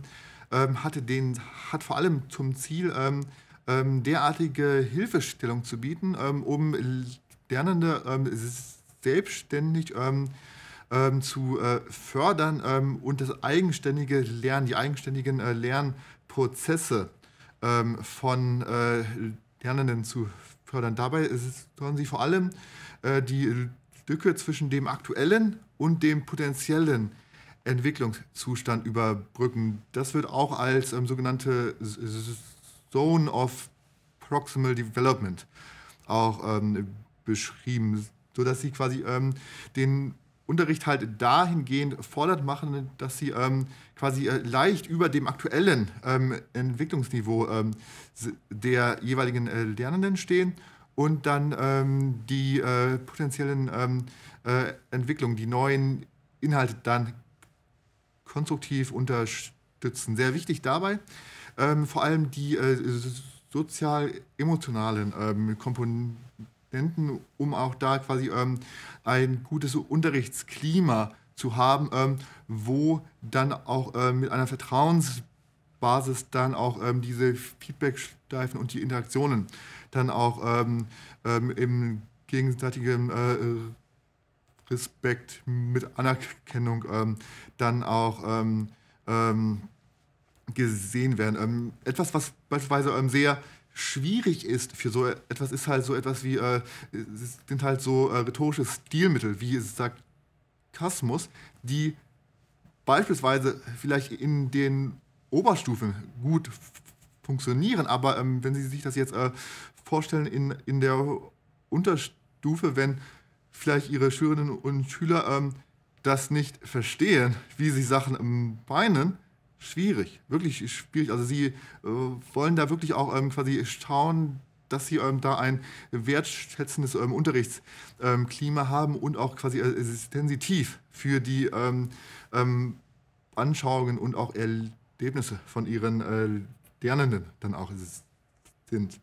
ähm, hatte den, hat vor allem zum Ziel, ähm, ähm, derartige Hilfestellung zu bieten, ähm, um Lernende selbstständig ähm, ähm, zu äh, fördern ähm, und das eigenständige Lernen, die eigenständigen äh, Lernprozesse ähm, von äh, Lernenden zu fördern. Dabei sollen sie vor allem äh, die Lücke zwischen dem aktuellen und dem potenziellen Entwicklungszustand überbrücken. Das wird auch als ähm, sogenannte Zone of Proximal Development auch ähm, beschrieben, sodass sie quasi ähm, den Unterricht halt dahingehend fordernd machen, dass sie ähm, quasi äh, leicht über dem aktuellen ähm, Entwicklungsniveau ähm, der jeweiligen äh, Lernenden stehen und dann ähm, die äh, potenziellen ähm, äh, Entwicklungen, die neuen Inhalte dann konstruktiv unterstützen. Sehr wichtig dabei, vor allem die äh, sozial-emotionalen Komponenten Studenten, um auch da quasi ähm, ein gutes Unterrichtsklima zu haben, ähm, wo dann auch ähm, mit einer Vertrauensbasis dann auch ähm, diese Feedbacksteifen und die Interaktionen dann auch ähm, ähm, im gegenseitigen äh, Respekt mit Anerkennung dann auch gesehen werden. etwas, was beispielsweise sehr schwierig ist für so etwas, ist halt so etwas wie, äh, sind halt so äh, rhetorische Stilmittel, wie es sagt, Sarkasmus, die beispielsweise vielleicht in den Oberstufen gut funktionieren, aber ähm, wenn Sie sich das jetzt äh, vorstellen in, in der Unterstufe, wenn vielleicht Ihre Schülerinnen und Schüler ähm, das nicht verstehen, wie Sie Sachen ähm, meinen, schwierig, wirklich schwierig. Also sie äh, wollen da wirklich auch ähm, quasi schauen, dass sie ähm, da ein wertschätzendes ähm, Unterrichtsklima ähm, haben und auch quasi äh, sensitiv für die ähm, ähm, Anschauungen und auch Erlebnisse von ihren äh, Lernenden dann auch sind.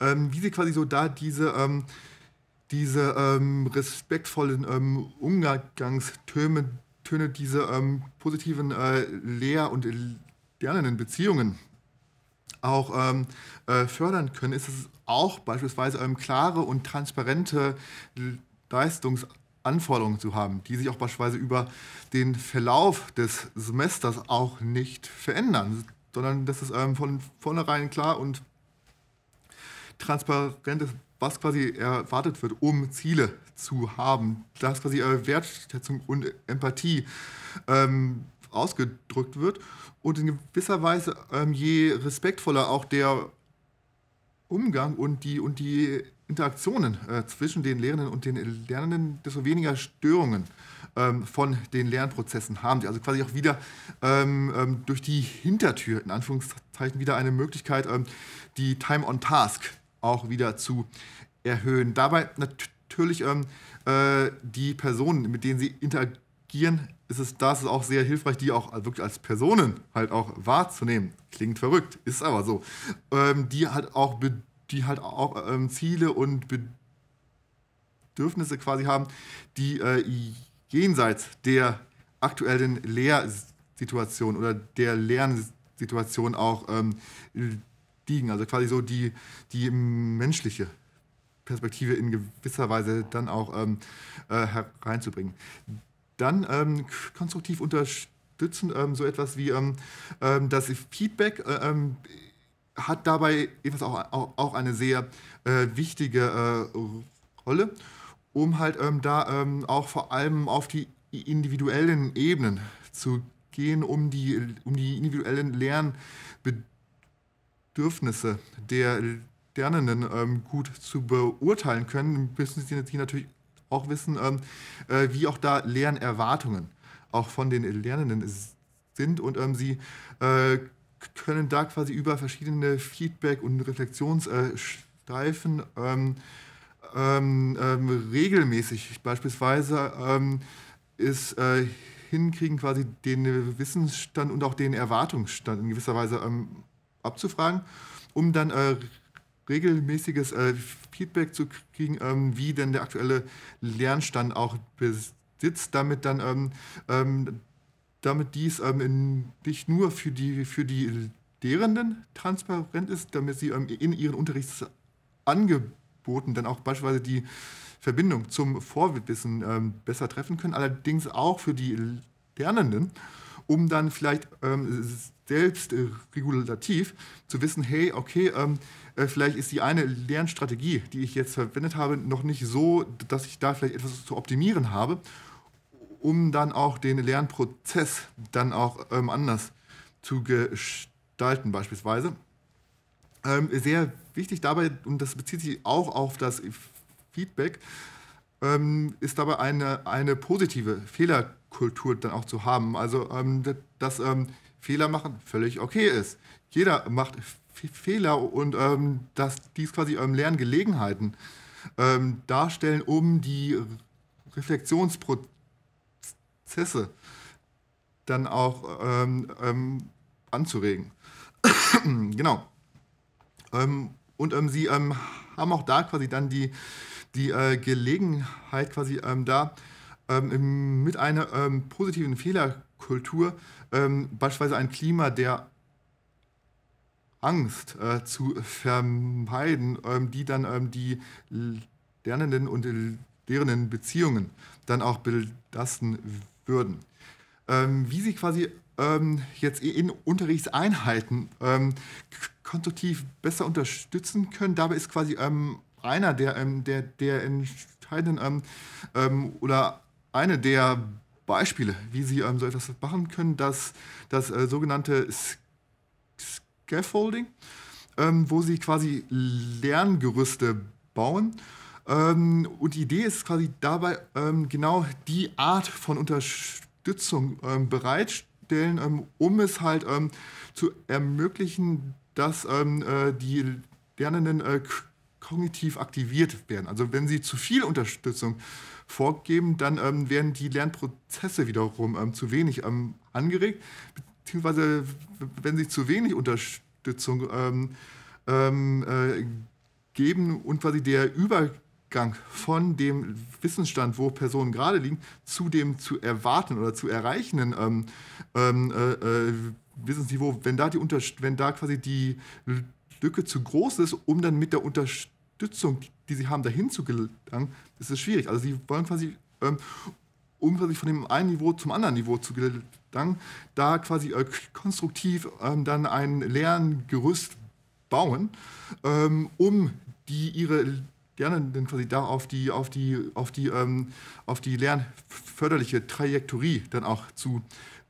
wie sie quasi so da diese diese respektvollen Umgangstürme Töne diese ähm, positiven äh, Lehr- und lernenden Beziehungen auch ähm, äh, fördern können, ist es auch beispielsweise ähm, klare und transparente Leistungsanforderungen zu haben, die sich auch beispielsweise über den Verlauf des Semesters auch nicht verändern, sondern dass es ähm, von vornherein klar und transparentes, was quasi erwartet wird, um Ziele zu haben, dass quasi äh, Wertschätzung und Empathie ähm, ausgedrückt wird und in gewisser Weise ähm, je respektvoller auch der Umgang und die, und die Interaktionen äh, zwischen den Lehrenden und den Lernenden, desto weniger Störungen ähm, von den Lernprozessen haben sie. Also quasi auch wieder ähm, ähm durch die Hintertür, in Anführungszeichen, wieder eine Möglichkeit, ähm, die Time on Task auch wieder zu erhöhen. Dabei natürlich ähm, äh, die Personen, mit denen sie interagieren, ist es das ist auch sehr hilfreich, die auch wirklich als Personen halt auch wahrzunehmen. Klingt verrückt, ist aber so. Ähm, die halt auch, die halt auch ähm, Ziele und Bedürfnisse quasi haben, die äh, jenseits der aktuellen Lehrsituation oder der Lernsituation auch ähm, liegen. Also quasi so die, die menschliche Perspektive in gewisser Weise dann auch ähm, äh, hereinzubringen. Dann ähm, konstruktiv unterstützen, ähm, so etwas wie ähm, ähm, das Feedback äh, ähm, hat dabei etwas auch, auch, auch, eine sehr äh, wichtige äh, Rolle, um halt da auch vor allem auf die individuellen Ebenen zu gehen, um die, um die individuellen Lernbedingungen Bedürfnisse der Lernenden ähm, gut zu beurteilen können, müssen sie natürlich auch wissen, ähm, äh, wie auch da Lernerwartungen auch von den Lernenden sind und ähm, sie äh, können da quasi über verschiedene Feedback- und Reflexionsstreifen äh, ähm, ähm, ähm, regelmäßig beispielsweise ist äh, hinkriegen, quasi den Wissensstand und auch den Erwartungsstand in gewisser Weise ähm, abzufragen, um dann äh, regelmäßiges äh, Feedback zu kriegen, ähm, wie denn der aktuelle Lernstand auch besitzt, damit dann ähm, ähm, damit dies ähm, in, nicht nur für die für die Lehrenden transparent ist, damit sie ähm, in ihren Unterrichtsangeboten dann auch beispielsweise die Verbindung zum Vorwissen ähm, besser treffen können, allerdings auch für die Lernenden, um dann vielleicht ähm, selbst äh, regulativ zu wissen, hey, okay, ähm, äh, vielleicht ist die eine Lernstrategie, die ich jetzt verwendet habe, noch nicht so, dass ich da vielleicht etwas zu optimieren habe, um dann auch den Lernprozess dann auch ähm, anders zu gestalten beispielsweise. Ähm, sehr wichtig dabei, und das bezieht sich auch auf das Feedback, ähm, ist dabei eine, eine positive Fehlerkultur dann auch zu haben. Also, ähm, dass ähm, Fehler machen völlig okay ist. Jeder macht F Fehler und ähm, dass dies quasi ähm, Lerngelegenheiten ähm, darstellen, um die Reflexionsprozesse dann auch ähm, ähm, anzuregen. genau. Ähm, und sie haben auch da quasi dann die, die äh, Gelegenheit quasi da mit einer positiven Fehler Kultur ähm, beispielsweise ein Klima der Angst äh, zu vermeiden, ähm, die dann ähm, die Lernenden und Lehrenden Beziehungen dann auch belasten würden. Ähm, wie sie quasi ähm, jetzt in Unterrichtseinheiten ähm, konstruktiv besser unterstützen können, dabei ist quasi einer der, der, der entscheidenden oder eine der Beispiele, wie sie ähm, so etwas machen können. Das, das äh, sogenannte Scaffolding, ähm, wo sie quasi Lerngerüste bauen. Ähm, und die Idee ist quasi dabei, ähm, genau die Art von Unterstützung ähm, bereitstellen, ähm, um es halt zu ermöglichen, dass äh, die Lernenden äh, kognitiv aktiviert werden. Also wenn sie zu viel Unterstützung äh, vorgegeben, dann ähm, werden die Lernprozesse wiederum ähm, zu wenig ähm, angeregt, beziehungsweise wenn sie zu wenig Unterstützung ähm, ähm, äh, geben und quasi der Übergang von dem Wissensstand, wo Personen gerade liegen, zu dem zu erwarten oder zu erreichenden ähm, ähm äh, äh, Wissensniveau, wenn da, die wenn da quasi die Lücke zu groß ist, um dann mit der Unterstützung die die sie haben, dahin zu gelangen, ist es schwierig. Also sie wollen quasi, ähm, um quasi von dem einen Niveau zum anderen Niveau zu gelangen, da quasi äh, konstruktiv ähm, dann ein Lerngerüst bauen, ähm, um die ihre Lernenden quasi da auf die, auf die, auf die, ähm, auf die lernförderliche Trajektorie dann auch zu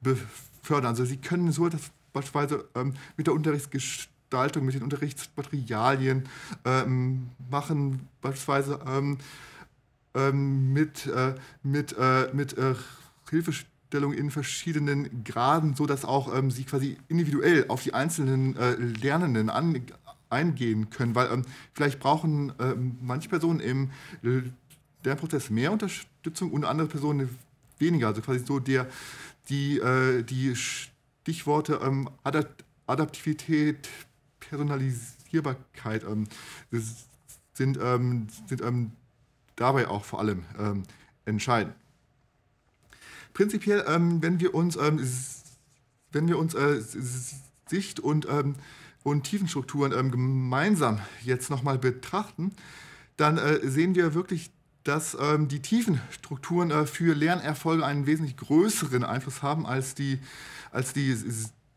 befördern. Also sie können so etwas beispielsweise ähm, mit der Unterrichtsgestaltung Gestaltung, mit den Unterrichtsmaterialien ähm, machen, beispielsweise ähm, ähm, mit, äh, mit, äh, mit äh, Hilfestellung in verschiedenen Graden, sodass auch ähm, sie quasi individuell auf die einzelnen äh, Lernenden an, eingehen können, weil ähm, vielleicht brauchen ähm, manche Personen im Lernprozess mehr Unterstützung und andere Personen weniger. Also quasi so der, die, äh, die Stichworte ähm, Adapt Adaptivität, Personalisierbarkeit ähm, sind, ähm, sind ähm, dabei auch vor allem entscheidend. Prinzipiell, wenn wir uns, wenn wir uns äh, Sicht und, und Tiefenstrukturen gemeinsam jetzt nochmal betrachten, dann äh, sehen wir wirklich dass ähm, die Tiefenstrukturen äh, für Lernerfolge einen wesentlich größeren Einfluss haben als die, als die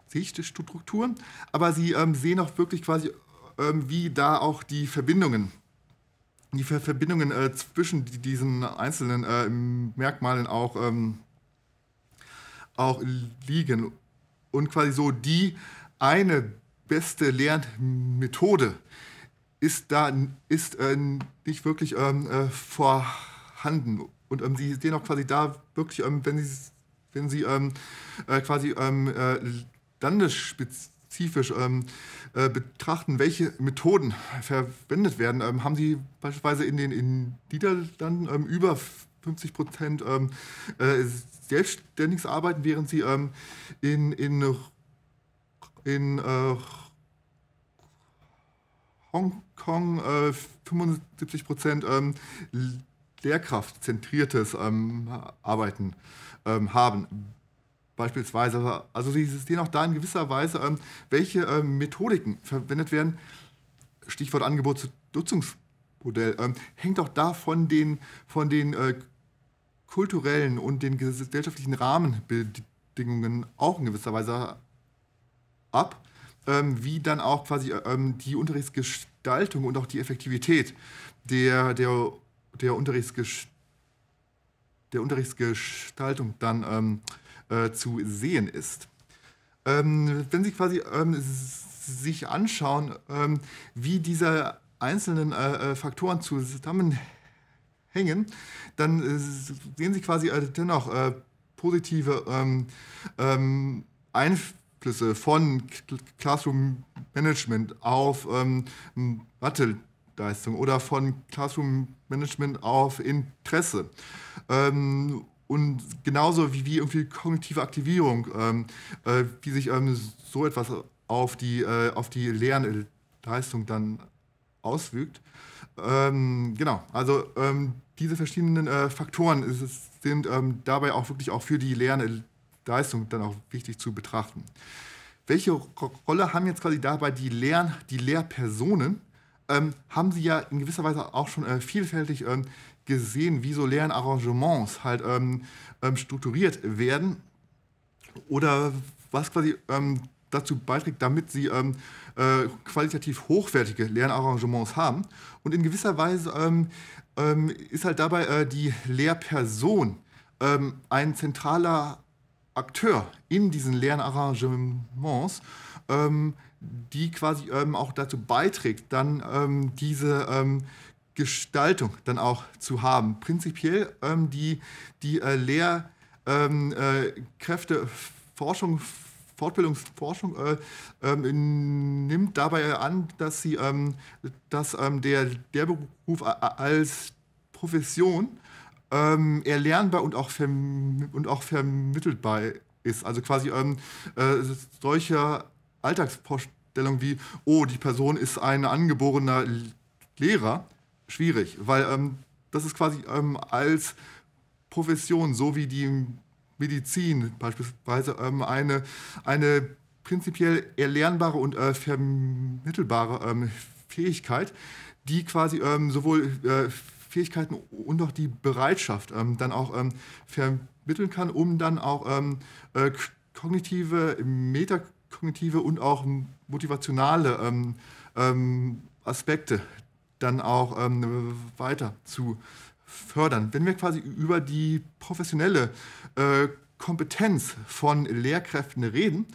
Sichtstrukturen, aber sie ähm, sehen auch wirklich quasi, ähm, wie da auch die Verbindungen, die Ver Verbindungen äh, zwischen diesen einzelnen äh, Merkmalen auch, ähm, auch liegen. Und quasi so die eine beste Lernmethode ist da ist, äh, nicht wirklich ähm, äh, vorhanden. Und ähm, sie sehen auch quasi da wirklich, ähm, wenn sie wenn sie ähm, äh, quasi ähm, äh, landesspezifisch ähm, äh, betrachten, welche Methoden verwendet werden, ähm, haben Sie beispielsweise in den in Niederlanden ähm, über 50 Prozent ähm, äh, selbstständiges Arbeiten, während Sie ähm, in, in, in äh, Hongkong äh, 75 Prozent ähm, lehrkraftzentriertes Arbeiten haben beispielsweise. Also sie sehen auch da in gewisser Weise, ähm, welche ähm, Methodiken verwendet werden. Stichwort Angebot zu Nutzungsmodell ähm, hängt auch da von den, von den äh, kulturellen und den gesellschaftlichen Rahmenbedingungen auch in gewisser Weise ab, ähm, wie dann auch quasi ähm, die Unterrichtsgestaltung und auch die Effektivität der, der, der, Unterrichtsges der Unterrichtsgestaltung dann ähm, äh, zu sehen ist. Ähm, wenn Sie quasi ähm, sich anschauen, ähm, wie diese einzelnen äh, äh Faktoren zusammenhängen, dann äh, sehen Sie quasi äh, dennoch positive ähm, ähm, Einflüsse von Classroom Management auf ähm, Mathe. Leistung oder von Classroom Management auf Interesse. Ähm, und genauso wie, wie irgendwie kognitive Aktivierung, ähm, äh, wie sich ähm, so etwas auf die, äh, auf die Lernleistung dann auswirkt. Ähm, genau, also ähm, diese verschiedenen äh, Faktoren ist, sind ähm, dabei auch wirklich auch für die Lernleistung dann auch wichtig zu betrachten. Welche Rolle haben jetzt quasi dabei die, Lern-, die Lehrpersonen? Ähm, haben sie ja in gewisser Weise auch schon äh, vielfältig gesehen, wie so Lernarrangements halt ähm, ähm, strukturiert werden oder was quasi ähm, dazu beiträgt, damit sie ähm, äh, qualitativ hochwertige Lernarrangements haben. Und in gewisser Weise ähm, ähm, ist halt dabei äh, die Lehrperson ähm, ein zentraler Akteur in diesen Lernarrangements, die quasi auch dazu beiträgt, dann diese Gestaltung dann auch zu haben. Prinzipiell ähm, die, die äh, Lehrkräfteforschung ähm, äh, Fortbildungsforschung äh, ähm, nimmt dabei an, dass, sie, ähm, dass ähm, der, der Beruf als Profession ähm, erlernbar und auch, und auch vermittelbar ist. Also quasi ähm, äh, solche Alltagsvorstellungen wie, oh, die Person ist ein angeborener Lehrer, schwierig, weil ähm, das ist quasi ähm, als Profession, so wie die Medizin beispielsweise, ähm, eine, eine prinzipiell erlernbare und äh, vermittelbare ähm, Fähigkeit, die quasi ähm, sowohl äh, Fähigkeiten und auch die Bereitschaft ähm, dann auch vermitteln kann, um dann auch äh, kognitive, metakognitive und auch motivationale Aspekte dann auch ähm, weiter zu fördern. Wenn wir quasi über die professionelle äh, Kompetenz von Lehrkräften reden,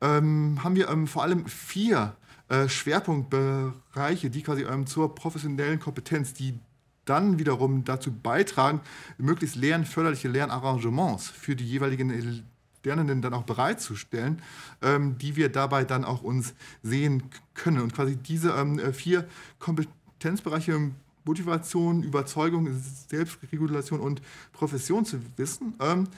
ähm, haben wir ähm, vor allem vier äh, Schwerpunktbereiche, die quasi ähm, zur professionellen Kompetenz, die dann wiederum dazu beitragen, möglichst lernförderliche Lernarrangements für die jeweiligen Lernenden dann auch bereitzustellen, ähm, die wir dabei dann auch uns sehen können. Und quasi diese ähm, vier Kompetenzen Kompetenzbereiche Motivation, Überzeugung, Selbstregulation und Profession zu wissen. Ähm,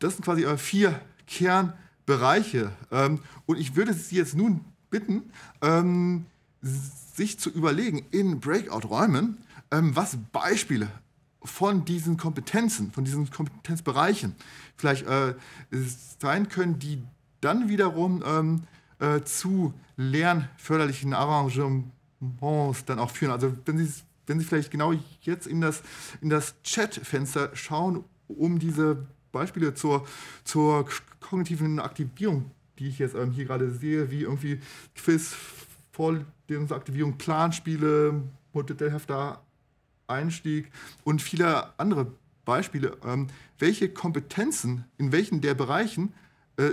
das sind quasi äh, vier Kernbereiche. Ähm, und ich würde Sie jetzt nun bitten, ähm, sich zu überlegen in Breakout-Räumen, was Beispiele von diesen Kompetenzen, von diesen Kompetenzbereichen vielleicht äh, sein können, die dann wiederum äh, zu lernförderlichen Arrangements Bonbons dann auch führen. Also wenn Sie, wenn Sie vielleicht genau jetzt in das, in das Chat-Fenster schauen, um diese Beispiele zur, zur kognitiven Aktivierung, die ich jetzt ähm, hier gerade sehe, wie irgendwie Quiz, Vorlesungsaktivierung, Planspiele, Modellhefter, Einstieg und viele andere Beispiele. Ähm, welche Kompetenzen in welchen der Bereichen äh,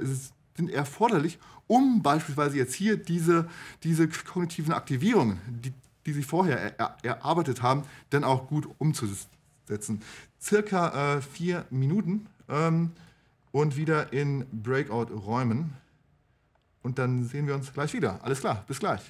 sind erforderlich, um beispielsweise jetzt hier diese, diese kognitiven Aktivierungen, die, die sie vorher er, erarbeitet haben, dann auch gut umzusetzen. Circa äh, vier Minuten ähm, und wieder in Breakout-Räumen. Und dann sehen wir uns gleich wieder. Alles klar, bis gleich.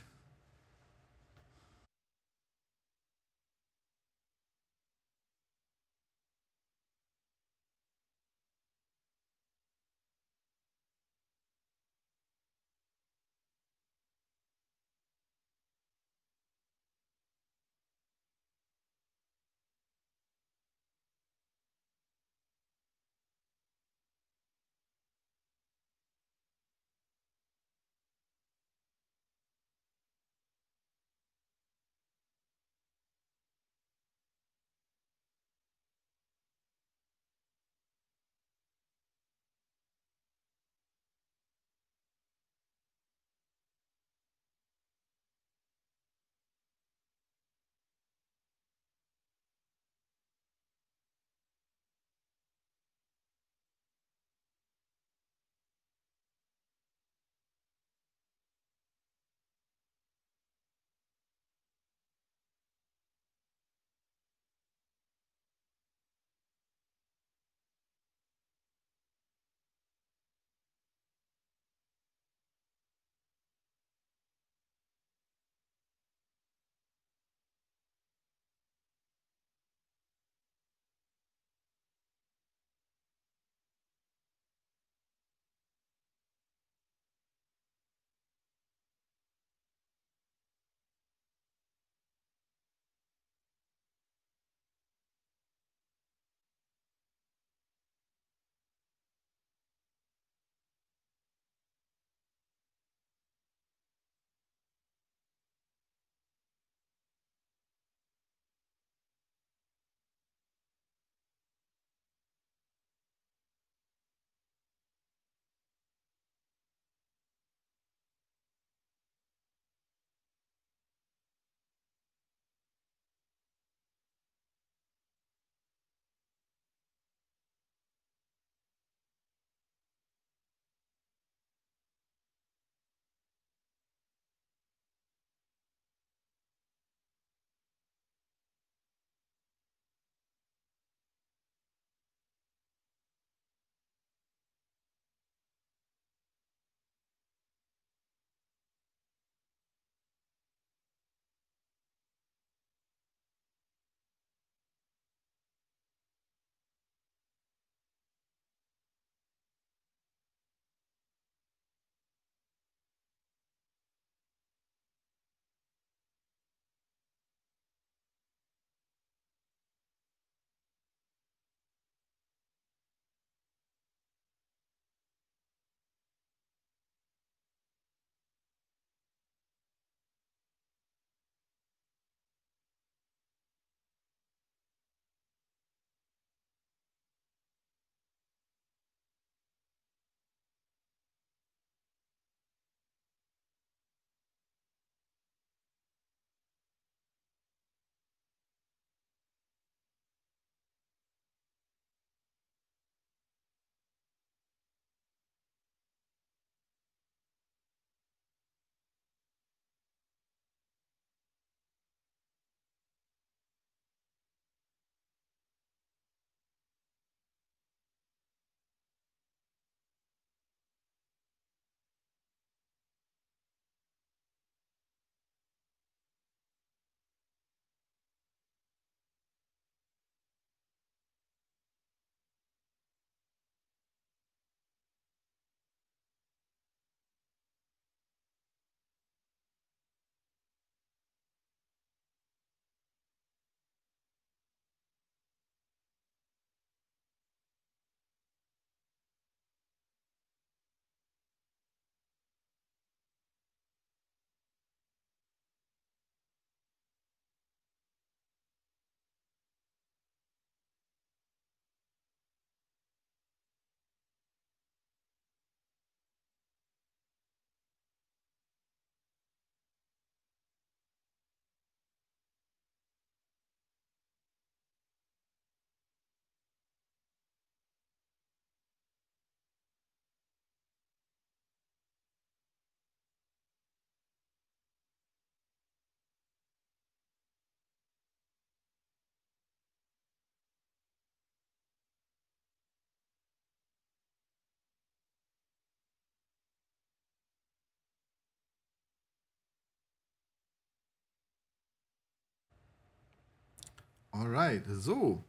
Alright, so.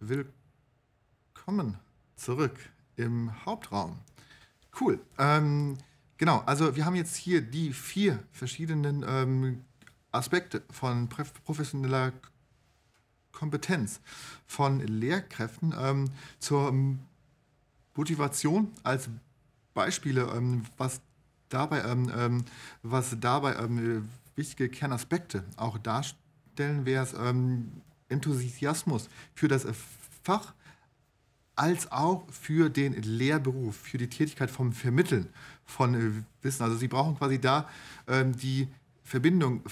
Willkommen zurück im Hauptraum. Cool. Ähm, genau, also wir haben jetzt hier die vier verschiedenen ähm, Aspekte von professioneller Kompetenz von Lehrkräften ähm, zur Motivation als Beispiele, ähm, was dabei, ähm, ähm, was dabei wichtige Kernaspekte auch darstellen, wäre es Enthusiasmus für das Fach als auch für den Lehrberuf, für die Tätigkeit vom Vermitteln von äh, Wissen. Also Sie brauchen quasi da ähm, die Verbindung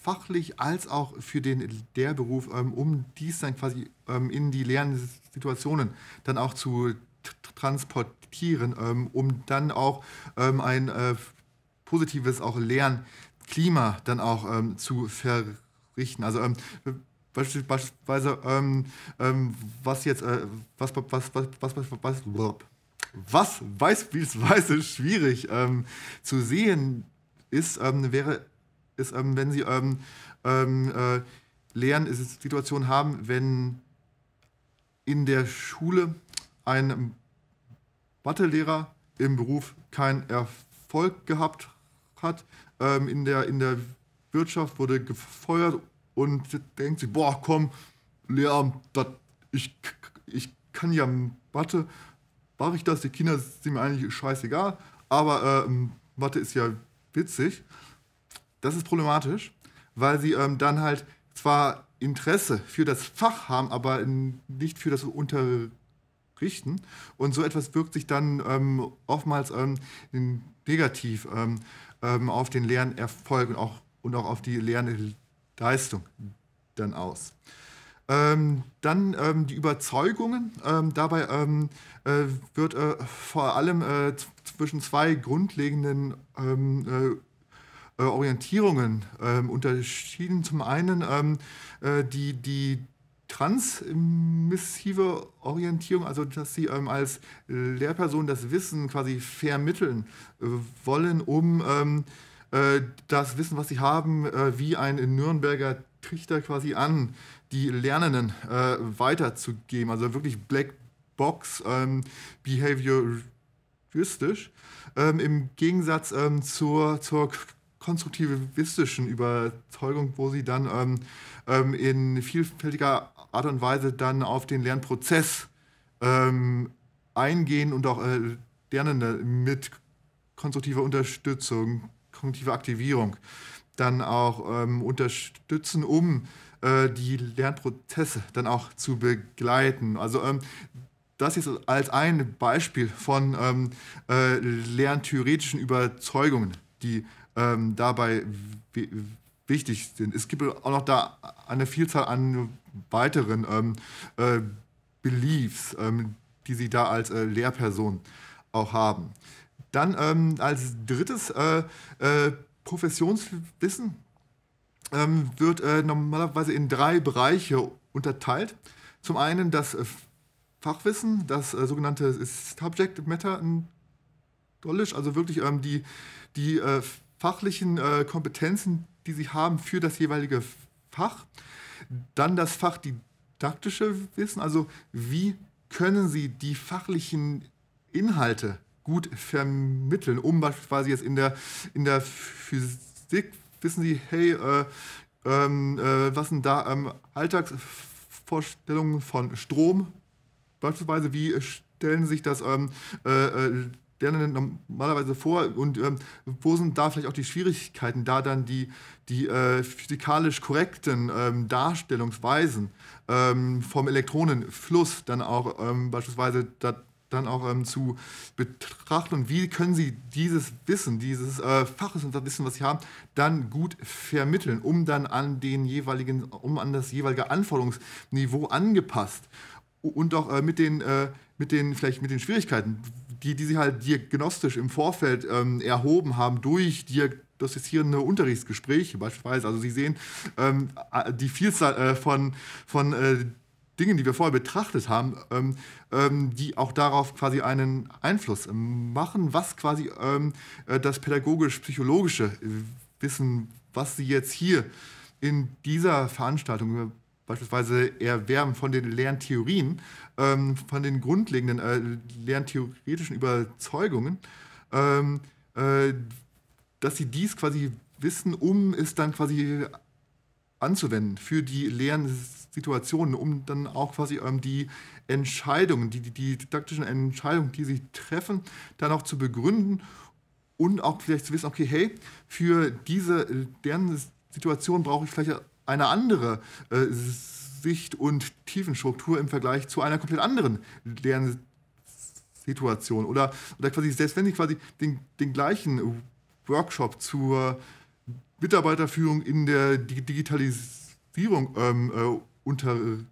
fachlich als auch für den Lehrberuf, ähm, um dies dann quasi ähm, in die Lernsituationen dann auch zu transportieren, ähm, um dann auch ähm, ein äh, positives auch Lernklima dann auch ähm, zu verrichten. Also Beispielsweise, ähm, ähm, was jetzt, äh, was, was, was, was, was, was, was, was beispielsweise schwierig ähm, zu sehen ist, ähm, wäre, ist, ähm, wenn sie ähm, ähm äh, Lernsituationen haben, wenn in der Schule ein Mathelehrer im Beruf keinen Erfolg gehabt hat, in, der, in der Wirtschaft wurde gefeuert und denkt sich, boah, komm, Lehramt, dat, ich, ich kann ja Mathe, mache ich das, die Kinder sind mir eigentlich scheißegal, aber äh, Mathe ist ja witzig. Das ist problematisch, weil sie ähm, dann halt zwar Interesse für das Fach haben, aber nicht für das Unterrichten. Und so etwas wirkt sich dann ähm, oftmals ähm, negativ ähm, ähm, auf den Lernerfolg und auch, und auch auf die Lern Leistung dann aus. Ähm, dann ähm, die Überzeugungen. Ähm, dabei ähm, äh, wird äh, vor allem äh, zwischen zwei grundlegenden ähm, äh, äh, Orientierungen ähm, unterschieden. Zum einen äh, die, die transmissive Orientierung, also dass sie ähm, als Lehrperson das Wissen quasi vermitteln äh, wollen, um ähm, äh, das Wissen, was sie haben, äh, wie ein Nürnberger Trichter quasi an die Lernenden äh, weiterzugeben. Also wirklich Black Box ähm, behavioristisch ähm, im Gegensatz ähm, zur, zur konstruktivistischen Überzeugung, wo sie dann ähm, ähm in vielfältiger Art und Weise dann auf den Lernprozess ähm, eingehen und auch äh, Lernende mit konstruktiver Unterstützung kognitive Aktivierung dann auch ähm, unterstützen, um äh, die Lernprozesse dann auch zu begleiten. Also ähm, das ist als ein Beispiel von ähm, äh, lerntheoretischen Überzeugungen, die ähm, dabei wichtig sind. Es gibt auch noch da eine Vielzahl an weiteren ähm, äh, Beliefs, ähm, die Sie da als äh, Lehrperson auch haben. Dann ähm, als drittes äh, äh, Professionswissen ähm, wird äh, normalerweise in drei Bereiche unterteilt. Zum einen das äh, Fachwissen, das äh, sogenannte Subject Matter Knowledge, also wirklich ähm, die, die äh, fachlichen Kompetenzen, die sie haben für das jeweilige Fach. Dann das fachdidaktische Wissen, also wie können sie die fachlichen Inhalte gut vermitteln, um beispielsweise jetzt in der, in der Physik, wissen Sie, hey, äh, ähm, äh, was sind da ähm, Alltagsvorstellungen von Strom? Beispielsweise, wie stellen sich das ähm, äh, äh Lernen normalerweise vor und ähm, wo sind da vielleicht auch die Schwierigkeiten, da dann die, die äh, physikalisch korrekten ähm, Darstellungsweisen ähm, vom Elektronenfluss dann auch ähm, beispielsweise da, dann auch ähm, zu betrachten und wie können sie dieses Wissen, dieses äh, Faches und das Wissen, was sie haben, dann gut vermitteln, um dann an den jeweiligen, um an das jeweilige Anforderungsniveau angepasst und auch äh, mit den äh, mit den vielleicht mit den Schwierigkeiten, die, die sie halt diagnostisch im Vorfeld ähm, erhoben haben durch diagnostizierende Unterrichtsgespräche beispielsweise. Also sie sehen ähm, die Vielzahl äh, von von äh, Dingen, die wir vorher betrachtet haben, ähm, ähm, die auch darauf quasi einen Einfluss machen, was quasi ähm, äh, das pädagogisch-psychologische Wissen, was Sie jetzt hier in dieser Veranstaltung äh, beispielsweise erwerben von den Lerntheorien, ähm, von den grundlegenden äh, lerntheoretischen Überzeugungen, ähm, äh, dass Sie dies quasi wissen, um es dann quasi anzuwenden für die Lernsysteme. Situationen, um dann auch quasi ähm, die Entscheidungen, die, die, didaktischen Entscheidungen, die sie treffen, dann auch zu begründen und auch vielleicht zu wissen, okay, hey, für diese Lernsituation brauche ich vielleicht eine andere äh, Sicht- und Tiefenstruktur im Vergleich zu einer komplett anderen Lernsituation. Oder, oder quasi, selbst wenn ich quasi den, den gleichen Workshop zur Mitarbeiterführung in der Digitalisierung ähm, äh, unterrichten.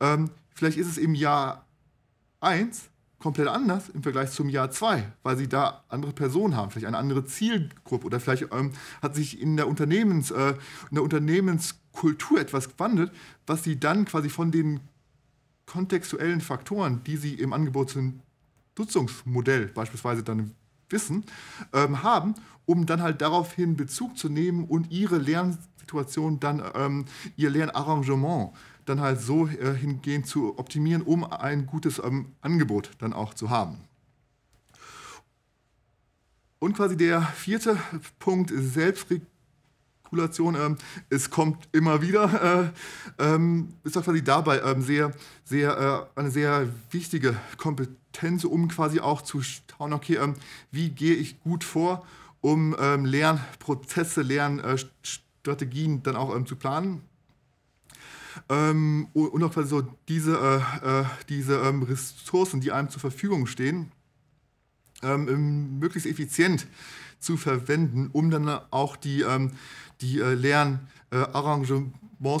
Ähm, vielleicht ist es im Jahr 1 komplett anders im Vergleich zum Jahr 2, weil sie da andere Personen haben, vielleicht eine andere Zielgruppe oder vielleicht ähm, hat sich in der, Unternehmens, äh, in der Unternehmenskultur etwas gewandelt, was sie dann quasi von den kontextuellen Faktoren, die sie im Angebots- und Nutzungsmodell beispielsweise dann wissen, ähm, haben, um dann halt daraufhin Bezug zu nehmen und ihre Lernsituation dann, ähm, ihr Lernarrangement dann halt so äh, hingehend zu optimieren, um ein gutes ähm, Angebot dann auch zu haben. Und quasi der vierte Punkt, Selbstregulierung Manipulation. Ähm, es kommt immer wieder. Äh, ähm, ist doch quasi dabei ähm, sehr, sehr, äh, eine sehr wichtige Kompetenz, um quasi auch zu schauen, okay, ähm, wie gehe ich gut vor, um ähm, Lernprozesse, Lernstrategien äh, dann auch ähm, zu planen. und auch quasi so diese, äh, äh diese Ressourcen, die einem zur Verfügung stehen, möglichst effizient zu verwenden, um dann auch die, ähm, die äh, Lernarrangements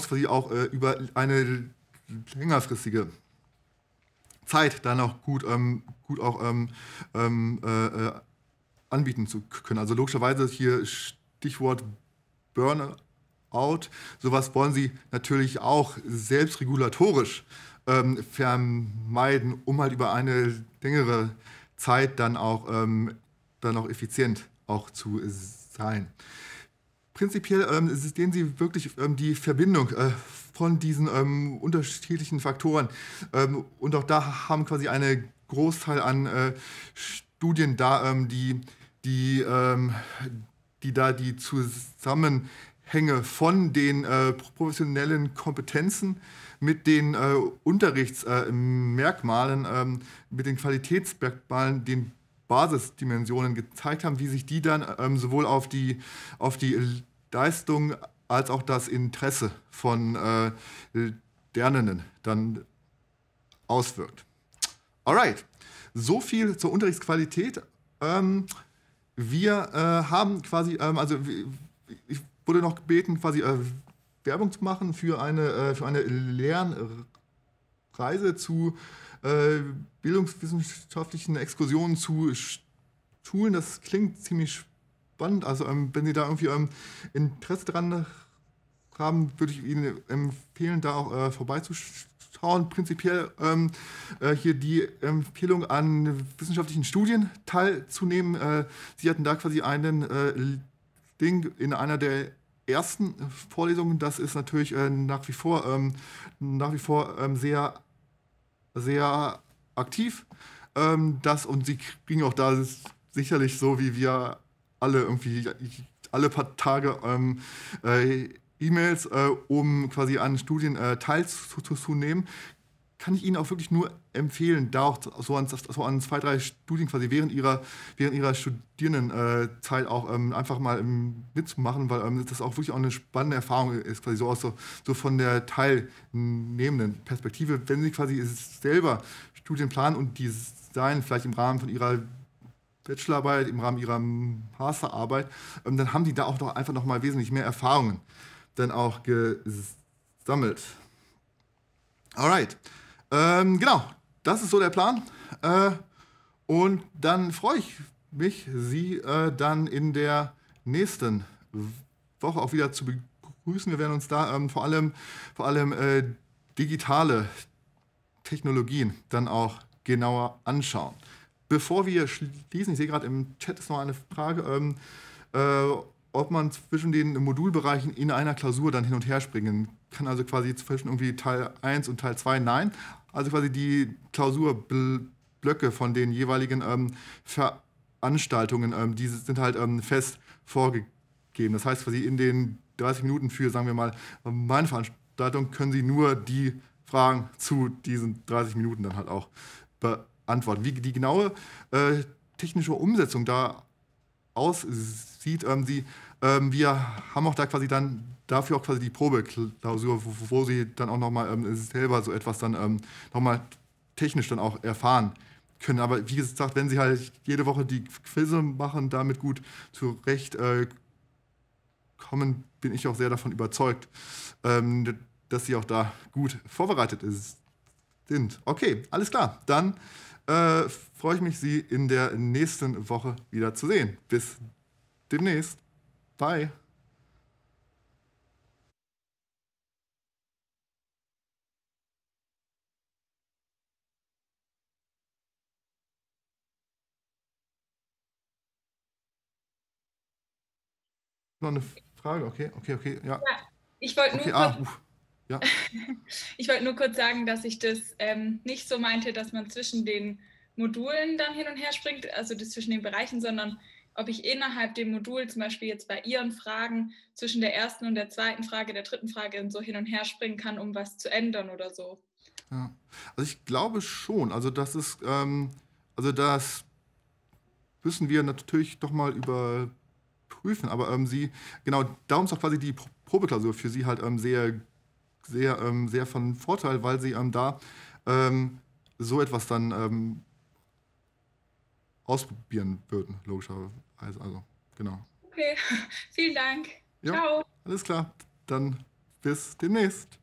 äh, quasi auch äh, über eine längerfristige Zeit dann auch gut, ähm, gut auch ähm, ähm äh, äh, anbieten zu können. Also logischerweise hier Stichwort Burnout, sowas wollen sie natürlich auch selbstregulatorisch ähm, vermeiden, um halt über eine längere Zeit dann auch, ähm, dann auch effizient auch zu sein. Prinzipiell ähm, sehen Sie wirklich ähm, die Verbindung äh, von diesen ähm, unterschiedlichen Faktoren. Ähm, und auch da haben quasi eine Großteil an äh, Studien da, ähm, die, die, ähm, die da die Zusammenhänge von den äh, professionellen Kompetenzen mit den äh, Unterrichtsmerkmalen, mit den Qualitätsmerkmalen, den Basisdimensionen gezeigt haben, wie sich die dann ähm, sowohl auf die, auf die Leistung als auch das Interesse von äh, Lernenden dann auswirkt. Alright, so viel zur Unterrichtsqualität. Ähm, wir äh, haben quasi, ähm, also ich wurde noch gebeten, quasi äh, Werbung zu machen für eine, äh, für eine Lernreise zu äh, bildungswissenschaftlichen Exkursionen zu Schulen. Das klingt ziemlich spannend. Also ähm, wenn Sie da irgendwie ähm, Interesse dran haben, würde ich Ihnen empfehlen, da auch äh, vorbeizuschauen. Prinzipiell ähm, äh, hier die Empfehlung an wissenschaftlichen Studien teilzunehmen. Äh, Sie hatten da quasi einen äh, Ding in einer der ersten Vorlesungen. Das ist natürlich äh, nach wie vor, ähm, nach wie vor ähm, sehr sehr aktiv. Ähm, das und sie kriegen auch da sicherlich so, wie wir alle irgendwie alle paar Tage ähm, äh, E-Mails, äh, um quasi an Studien äh, teilzunehmen, kann ich Ihnen auch wirklich nur empfehlen, da auch so an, so an zwei, drei Studien quasi während Ihrer, während ihrer Studierendenzeit auch ähm, einfach mal ähm, mitzumachen, weil ähm, das auch wirklich auch eine spannende Erfahrung ist, quasi so aus so, so von der teilnehmenden Perspektive. Wenn Sie quasi selber Studien planen und designen, vielleicht im Rahmen von Ihrer Bachelorarbeit, im Rahmen Ihrer Masterarbeit, ähm, dann haben Sie da auch noch einfach noch mal wesentlich mehr Erfahrungen dann auch gesammelt. Alright. Ähm, genau, das ist so der Plan. Äh, und dann freue ich mich, Sie äh, dann in der nächsten Woche auch wieder zu begrüßen. Wir werden uns da ähm, vor allem, vor allem äh, digitale Technologien dann auch genauer anschauen. Bevor wir schließen, ich sehe gerade im Chat ist noch eine Frage, ähm, äh, ob man zwischen den Modulbereichen in einer Klausur dann hin und her springen kann. Also quasi zwischen irgendwie Teil 1 und Teil 2, nein also quasi die Klausurblöcke von den jeweiligen ähm, Veranstaltungen, ähm, die sind halt ähm, fest vorgegeben. Das heißt quasi in den 30 Minuten für, sagen wir mal, meine Veranstaltung können Sie nur die Fragen zu diesen 30 Minuten dann halt auch beantworten. Wie die genaue äh, technische Umsetzung da aussieht, ähm, Sie, ähm, wir haben auch da quasi dann dafür auch quasi die Probeklausur, wo, wo sie dann auch nochmal ähm, selber so etwas dann ähm, nochmal technisch dann auch erfahren können. Aber wie gesagt, wenn sie halt jede Woche die Quizze machen, damit gut zurecht äh, kommen, bin ich auch sehr davon überzeugt, ähm, dass sie auch da gut vorbereitet ist, sind. Okay, alles klar. Dann äh, freue ich mich, Sie in der nächsten Woche wieder zu sehen. Bis demnächst. Bye. Noch eine Frage, okay, okay, okay, ja. ja ich wollte okay, nur, ah, kurz, ja. wollt nur kurz sagen, dass ich das ähm, nicht so meinte, dass man zwischen den Modulen dann hin und her springt, also das zwischen den Bereichen, sondern ob ich innerhalb dem Modul, zum Beispiel jetzt bei Ihren Fragen, zwischen der ersten und der zweiten Frage, der dritten Frage und so hin und her springen kann, um was zu ändern oder so. Ja, also ich glaube schon. Also das ist, ähm, also das müssen wir natürlich doch mal über prüfen. Aber ähm, sie, genau, darum ist auch quasi die Probeklausur für sie halt ähm, sehr, sehr, ähm, sehr von Vorteil, weil sie ähm, da ähm, so etwas dann ähm, ausprobieren würden, logischerweise. Also, genau. Okay, vielen Dank. Jo, Ciao. Alles klar, dann bis demnächst.